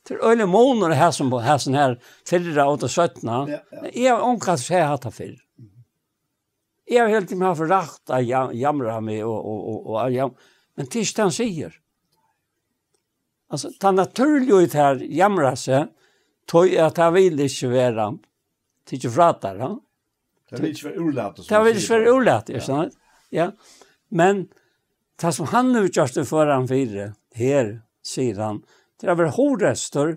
Till öle månar här som på här sån här fyllda åt och sjuttna. Är onkar så här att fylla. Jag har helt i mig förrakt att jag jamrar mig och och och och jag men tills han säger Alltså ta naturligt här jämra sig toj er att ha vill det ju er vara. Tycker frata då. Det vill ju vara så. Det vill ju vara Ja. Men ta som han nu just det föran vidare här sidan. Det är er väl hårdrester.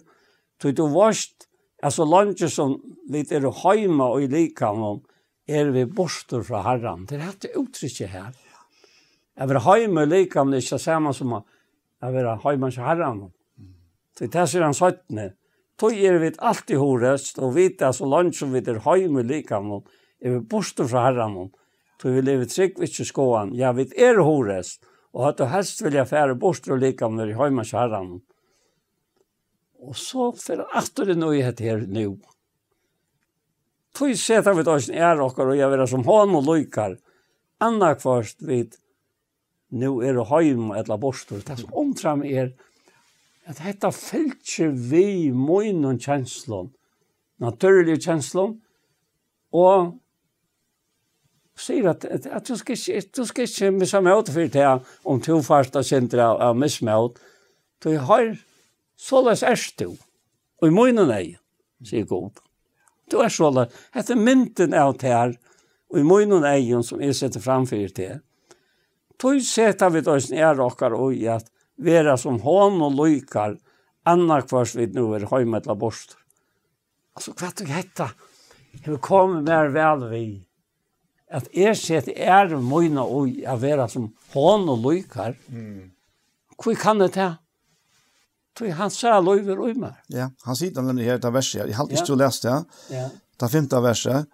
Tog du varst alltså lunch som lite är hemma och lika om är vi borstor från herran. Det är ett uttryck här. Jag vill hemma lika om det är samma som att av vera heimans herran. Mm. Så det ser han sagt tøy er vi alt í horest, og vite er at så langt som vi er heimu likan, er vi borste fra herran. Tøy vil lever trygg vitsi skoan, ja vi er horest, og at helst vilja fære borste og likan når vi herran. Og så fer aftur nú í noe her nu. Toi seta vi da er okkar, og ja, vera som hon og lukar, annakvarst vit, nu er det heim eller borstor. Det som omtram er at hetta fyllt vi møyne og kjenslån, naturlige kjenslån, og sier at, at, du skal ikke, du skal ikke missa møte for det om um to første kjenter av, av missmøte. Du har så løs erst du, og i møyne nei, sier God. Du er så hetta mynten av det her, og i møyne nei, som er setter framfor til. Mm. Tui seta vi tois ni er okkar ui at vera som hon og lukar anna kvars vi nu er høymetla borst? Altså hva tuk hetta, Hei vi komi mer vel vi at er seta er møyna ui a vera som hon og lukar Kui mm. kan det ta? han sa er loy mer. Ja, han sa den her hir verset. hir hir hir hir hir hir hir hir hir hir av verset.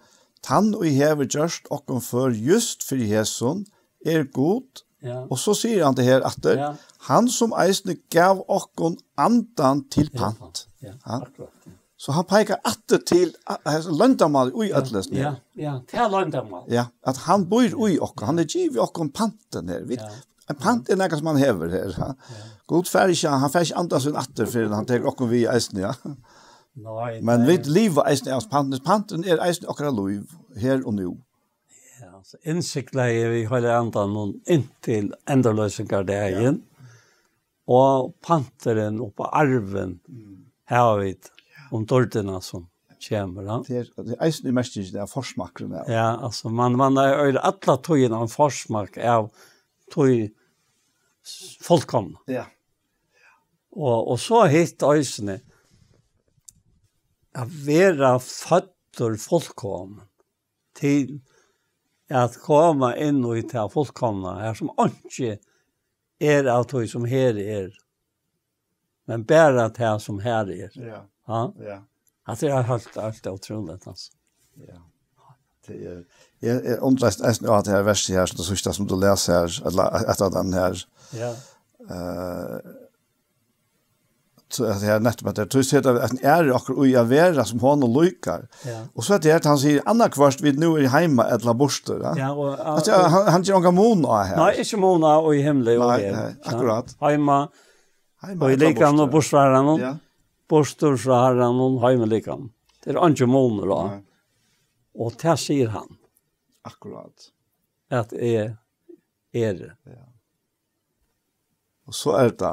Tann hir hir hir hir hir hir hir hir hir er god. Ja. Og så sier han det her atter, ja. han som eisne gav okkon andan til pant. Ja, ja. Så han peikar atter til løndamal ui ja. ætlesne. Ja, ja, til løndamal. Ja, at han bor i okkon, han er giv i okkon panten her. Vi, ja. En pant er nekka som han hever her. Ja. God færre han færre ikke andan sin atter før han teker okkon vi eisne, ja. Nei, Men vi lever eisne av panten. Panten er eisne okkar loiv her og nu innsikla i vi høyre andan noen inntil endaløsingar det egin. Og panteren og på arven her mm. har vi ja. om um dårdina som kommer. Det er eisen i mest ikke det er forsmakrene. Ja, altså man, man er øyre atle togjene om um forsmak av tog folkomne. Ja. Og, og så hitt øysene av vera fattor folkomne til at komme inn og ta fullkomna, her som ikke er av tog som her er, men bare til som her er. Ja. Ja. Ja. At det er helt, helt utrolig, altså. Ja. Det er, jeg, jeg undrer at jeg har er vært her, som du synes som du leser her, eller etter den her. Ja. Eh, att det är er nettom att det tror sig att det är akkur och jag vera som hon och lukar. Och så att det är att han säger annar kvart vid nu är er hemma ett laborste. Ja, och, och, han, han gör någon mona här. Nej, inte mona och i hemlig och Nej, akkurat. Hemma. Hemma och i likan och borstvaran. Ja. Borstor så har han någon hemma likan. Det är inte mona då. Och det säger han. Akkurat. Att är er, er. Ja Og så er det da.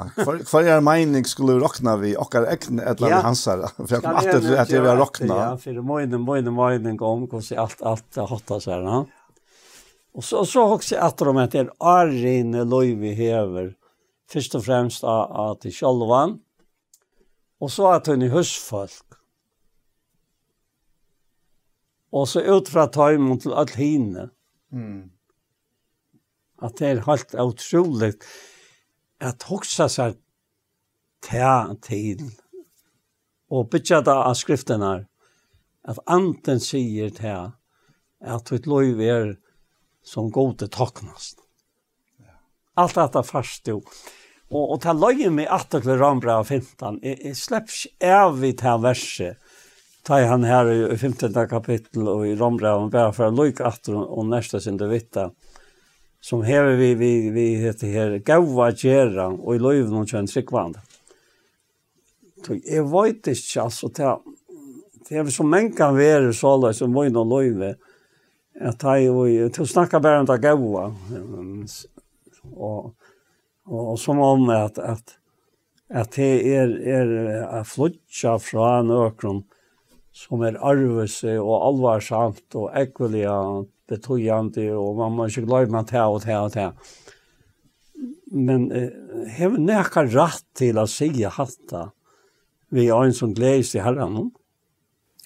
Hva er mening skulle du råkne vi? Og er det et eller annet hans her? For jeg kommer alltid til at jeg vil råkne. Ja, for det må inn og må inn om hvordan alt, alt er hatt oss her. Og så, så har jeg etter om at det er vi hever. Først og fremst av at det er Og så er det en husfolk. Og så ut fra tøymen til hine. Mm. At det er helt utrolig at hoksa seg ta tid, og bytja da er av skriften at anten sier te, at vi lov er som gode taknast. Alt at fast først jo. Og, ta lov med at det rambra av 15, jeg, jeg är vi i ta verset, ta han her i 15. kapittel og i rambra av, bare for å lov och nästa sin du som hever vi, vi, vi heter her, gaua gjerra, og i loiv noen kjønn trikkvand. Jeg vet ikke, altså, det um er, det er så mange kan være så alle som må inn og loiv, at jeg, og, til å snakke bare om um det gaua, og, og, og som om um at, at, at det er, er flutja fra en økron, som er arvese og alvarsamt og ekvelig annet, betrojande og man må ikke glede meg til og til og til. Men eh, har vi nekka rett til å si hatta vi har en som gledes i herren?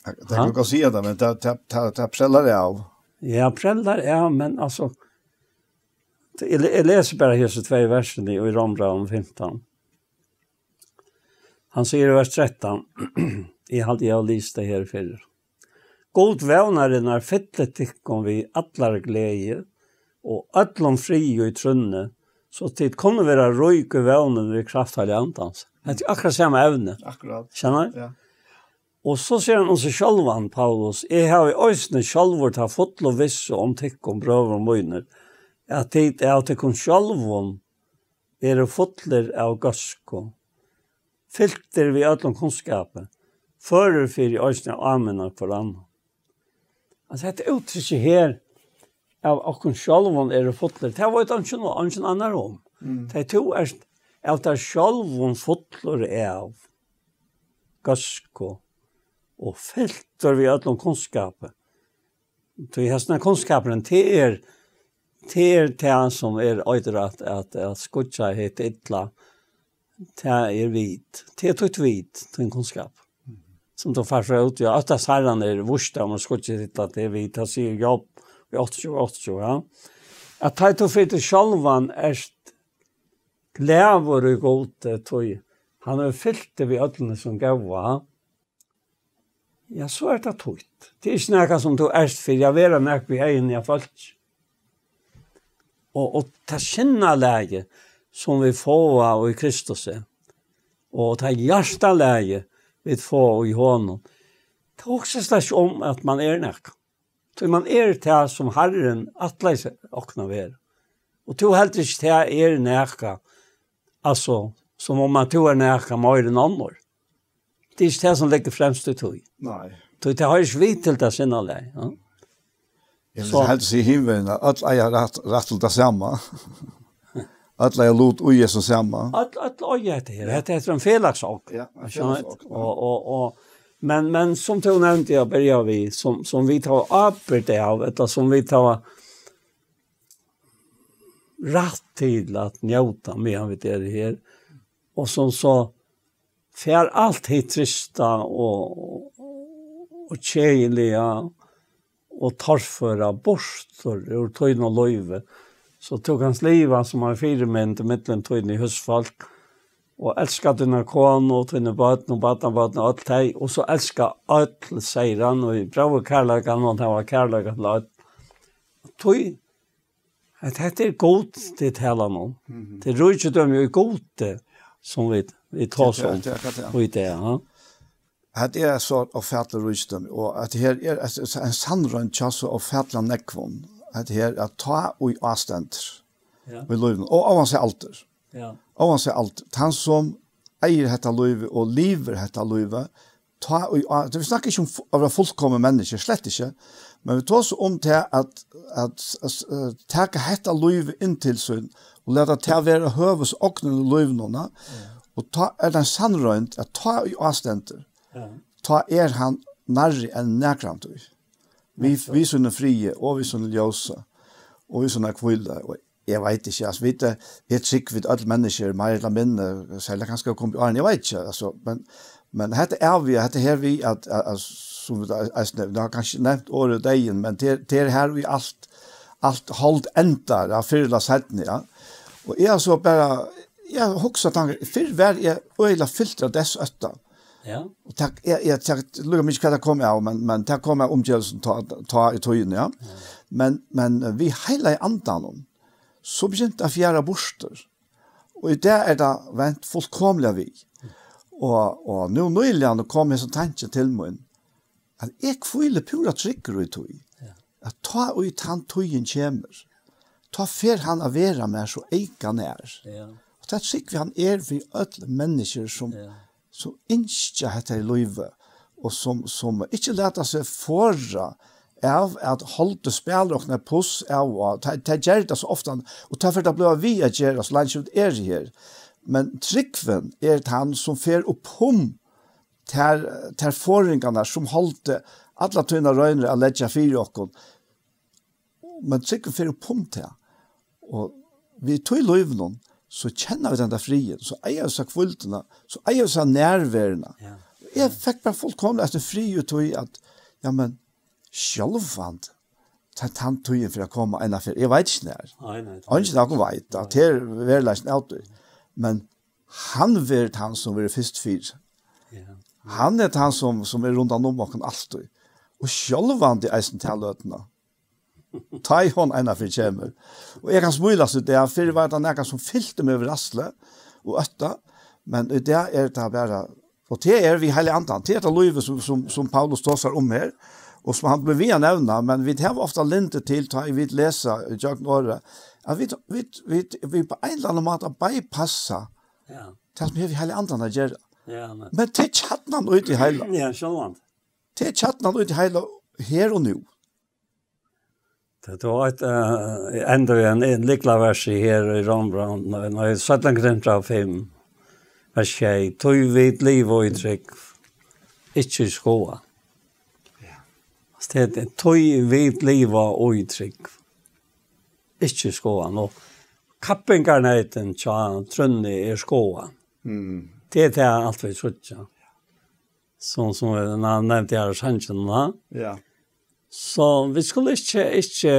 Det kan ikke si det, men det, det, det, det preller det av. Ja, preller det av, men altså, jeg leser bare hese tve versene i Rombra om 15. Han sier i vers 13, jeg hadde jeg lyst det her før. God vevnare när fettet tikkum om vi allar gleje och allom fri i trunne så tid kommer vara rojke vevnen vi kraft har Det er akkurat samma evne. Akkurat. Känna? Ja. Och så ser han oss självan Paulus. E har vi ösna självort ta fotlo visse viss om tikkum brøver og och möner. Jag tid är att tikkum kon er är det fotler av gasko. Fylter vi allom kunskapen. Förr fyrir i ösna amen för annan. Altså, dette uttrykket her av okkur sjálvun um. mm. er fotler, det var ikke noe annen annar om. Mm. to er at det sjálvun fotler er av gasko og filter vi ætlum kunnskapet. Du har snakka kunnskapen, til er til er til som er øydrat at at skotja heit etla til er vit til er tut vit til kunnskap som tog farfra ut. Ja, åtta særan er vurs om man skulle ikke det til vi tar sig jobb vi 80-80, ja. At jeg tog fyrt til sjalvan er glæver og god eh, tog. Han har fyllt det vi ødlene som gav, ja. Ja, så er det tøyt. Det er som du erst, för jag vill ha noe vi er inne i folk. Og, og ta kjenne leget som vi får av i Kristus. Eh. Og ta hjertet leget vid få i hånden. Det er også slags om at man er nek. Så man er til som Herren atleis okna ver. Og to helt ikke til er nek. Altså, som om man to er nek av mer enn andre. Det er ikke til som ligger fremst i tog. Nei. Tog til har ikke vidt til det Ja? Jeg vil helst si himmelen, at jeg har rett Alla jag lot och som samma. Alla alla och jag det. Det heter en felaktig sak. Ja. Och och och och men men som tog nämnt jag börjar vi som som vi tar upp av eller som vi tar rätt till att njuta med han vet det här. Och som sa, fär allt hit trista och och tjejliga och tarföra borstor och tojna löjve så tog hans liv som har fyra män till mitt land till i husfolk och älskade den kon och till den båten och båten båten allt det och så älskade all seiran och i bra och kärlek kan man ta var kärlek att låt toy att det är god det hela någon. det rör ju dem ju gott det som vet vi tar så och det är ja um hat er sort of fertle rustum att at her er ein sandrun chassu och fertlan neckwon at her at ta og astenter. Ja. Vi lurer. Og av seg alter. Ja. Av seg alter. Han som eier hetta løyve og lever hetta løyve, ta og vi er snakker ikkje um om å være fullkomne mennesker, slett ikkje, men vi tar oss om til at, at, at, at teka hetta løyve inntil sin, og leta til å være høves og åkne løyve noen, ja. og ta, er den sannrønt at ta og astenter, ja. ta er han nærri enn nærkramt Ja vi vi sunna frie og vi sunna ljosa, og vi såna kvilda og jeg veit ikkje as vita et sikk vit all menneske er eller minne selja kanskje kom på eg veit ikkje altså men men hette er vi hette her vi at as som vi as da kanskje nemt år og dagen men der her vi alt alt hold enda da fyrla sætni ja og er så bara ja hugsa tankar fyrr vær er øyla fyltra dess øttar Ja. tack jag jag tack lugna mig kvar kommer jag men men där kommer omgivelsen ta ta i tojen ja. ja. Men men vi hela i antan om så begynt av fjerde borster. Og i det er det vent fullkomlig vi. Og, og nu nøylig han kom med så tanke til meg, at jeg på pura trykker i tog. At ta og i tann togen Ta för han av vera med så eik han er. Og det er vi han er vi alle mennesker som, ja som ikke heter i livet, og som, som ikke leter seg forra av at holde spiller og nær puss av, og det gjør det så ofta, og det er det vi å gjøre, så er det her. Men tryggven er det han som fer opp om ter forringarna, som holde alla tunna røyner og legger fire og kun. Men tryggven fer opp om til. Og vi tog i løyvnene, så känner vi den där så är jag så kvultna så är jag så nervärna ja jag fick bara fullkomna så fri ut och att ja men självvant ta tant till för att komma ena för jag vet inte när nej nej alltså då går vi där till väl men han vill han som vill först fyr ja han det er han som som är er runt omkring allt och självvant i eisen till ja ta i hånd ennå for kjemer. Og jeg kan smule seg det, for det var det noen som fyllte meg over rasle og ötta, men det er det bare, og det er vi hele andre, det er det livet som, som, som Paulus tåser om um her, og som han ble via nevna, men vi har ofte lente til, ta i vidt lese, jeg når det, at vi, vi, vi, vi på en eller annen måte bypassa, ja. det som er vi hele andre gjør. Ja, men. men det er tjattene ute i hele. Ja, sjølvand. Det er tjattene ut i hele, her og nu. Ja. Det var et uh, eh, enda en, en vers i her i Rombrand, når jeg satt en av fem, vers jeg, tog vidt liv og uttrykk, ikke skoa. Ja. Det er tog vidt liv og uttrykk, ikke skoa. Nå, kappingarneiten, tja, trunni er skoa. Mm. Det er det alt vi trodde. Sånn som jeg nevnte her, sannsynene. Ja. Så vi skulle ikke, ikke,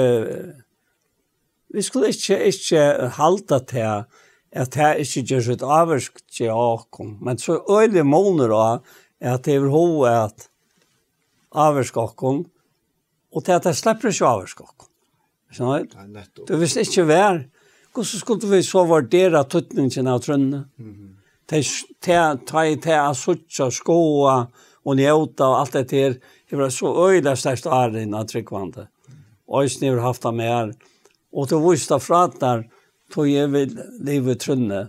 vi skulle ikke, ikke halte til at jeg er ikke gjør et avvarsk til å komme. Men så øyne måneder da, er at jeg er vil ha et avvarsk å og til er at jeg slipper ikke avvarsk å komme. Er det noe? Det vil ikke være. Hvordan skulle vi så vurdere tøtningen av trønne? Mm -hmm. Til at i til at jeg og sko og njøter og alt det til. Det var så öjda största arren att tre kvanta. Och ni har haft det med och då vissta fratar då jag vill trunne.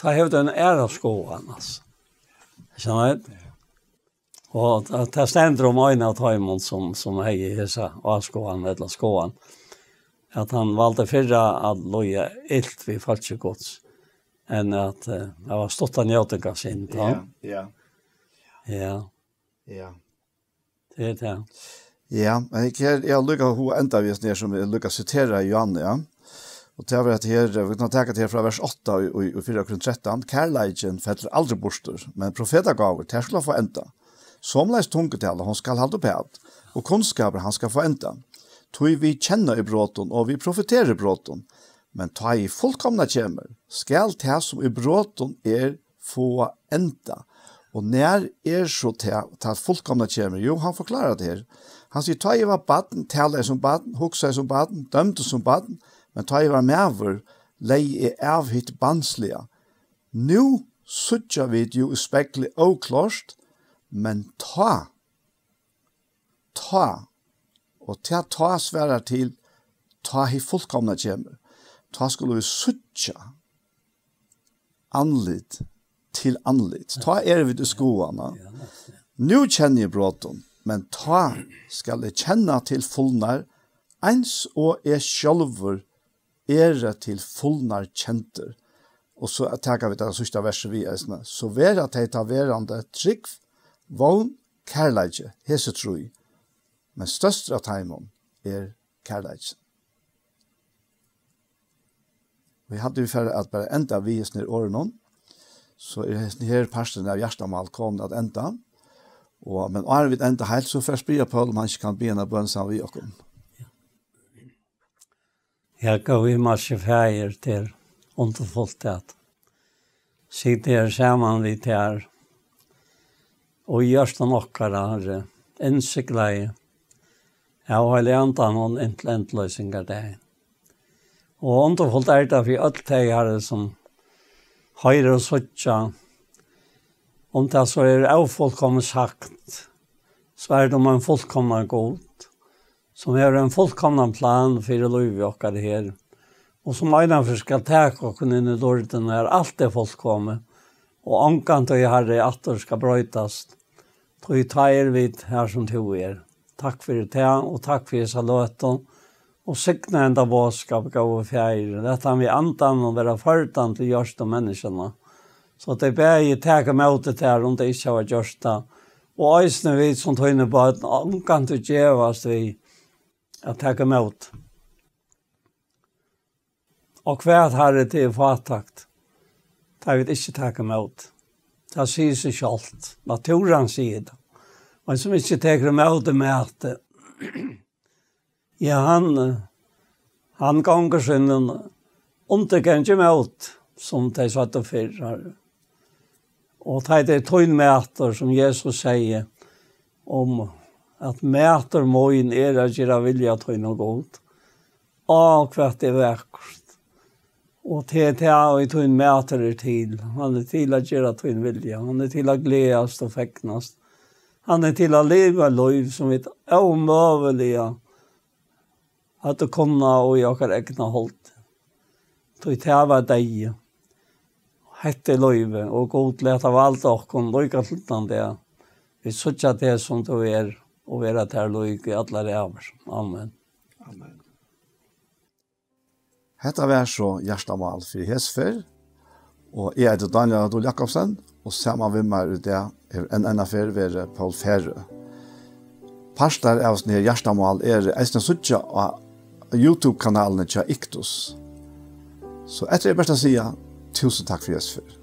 Ta hävda en ära av skolan alltså. Jag känner inte. Och ta ständer om ögna av Taimon som, som är i hessa av skolan eller skolan. Att han valde förra att loja ett vid gods. enn att det var stått han i återgångsint. Ja, ja. Ja. Ja. Det er det. Ja, men jeg har lykket å enda vis ned som jeg lykket å sitere Johan, ja. Og det er at her, vi kan tenke fra vers 8 og, 4.13, og 13, fetter aldri borster, men profeta gaver, det skal få enda. Som leis tungetale, han skal halde på alt, og kunnskaper han skal få enda. Toi vi kjenner i bråten, og vi profeterer i bråten, men toi fullkomna kjemer, skal til som i bråten er få enda.» Og nær er så til at fullkomna kommer, jo, han forklarer det her. Han sier, ta i var baden, tala jeg som baden, hoksa jeg som baden, dømte som baden, men ta i var mever, lei jeg avhitt hitt banslige. Nå suttja vi jo i spekli og klost, men ta, ta, og ta ta sværa til, ta hi fullkomna kommer, ta skulle vi suttja, anledd til anlit. Ta er vi til skoene. Nå kjenner jeg bråten, men ta skal jeg kjenne til fullnær, ens og jeg sjølver er til fullnær kjenter. Og så tenker vi til det sørste verset vi er. Sånne. Så vær at jeg tar værende trygg, vogn, kærleidje, hese troi. Men størst av er kærleidje. Vi hadde jo før at bare enda vi er snitt årene om, så er det her person av hjertet om kom til å enda. Og, men å er vi enda helt, så først blir jeg på om han ikke kan begynne bønn som vi gjør. Jeg går i masse ferie til underfullt at sitter jeg sammen litt her og gjør det nok her er en jeg har er litt enda noen enkeløsninger det Og underfullt er det for alt det jeg har som høyre og søtja, om det så er jeg fullkommen sagt, så er det om um en fullkommen god, som er en fullkommen plan for å løpe her, og som er en forske tak og inn i dårten her, alt er fullkommen, og ankan og er her er at det skal brøytes, tog i tager vidt her som tog er. Takk for det og takk for det og takk for det Og sikna enda vaskap gav og fjær, Dette han vi antan å være fyrtan til jørst um og menneskina. Så det er bæg i teg og møte til her om det ikke var jørst da. Og æsne vi som tøyne på at han kan du vi a teg og møte. Og hva er her i tid Det Da vi ikke teg og møte. Da sier seg kjalt. Naturen sier det. Men som ikke teg og møte det med møte Ja, han, han ganger sin en undergrensje med alt, som de satt og fyrer. Og de er tøyne med som Jesus sier, om um at mæter møyen er at gjøre vilja tøyne og godt. Er og i er Og til og at vi tøyne er til. Han er til at gjøre tøyne vilja. Han er til at gledes og feknes. Han er til at leve løyv som et au vekkert at du kom og jeg har ikke noe holdt. Du er til å deg. Hette løyve, og god løyve av alt dere kom løyke til den Vi sørger det som du er, og vi er til å løyke i alle det Amen. Amen. Hette vær så hjertet av alt for Hesfer, og jeg heter Daniel Adol Jakobsen, og sammen med meg ut det er en annen fer ved Paul Ferre. Parstar er oss nye hjertemål er Eisne Sucha og og Youtube-kanalen Tja Iktos. Så etter det børste jeg tusen takk fyrir oss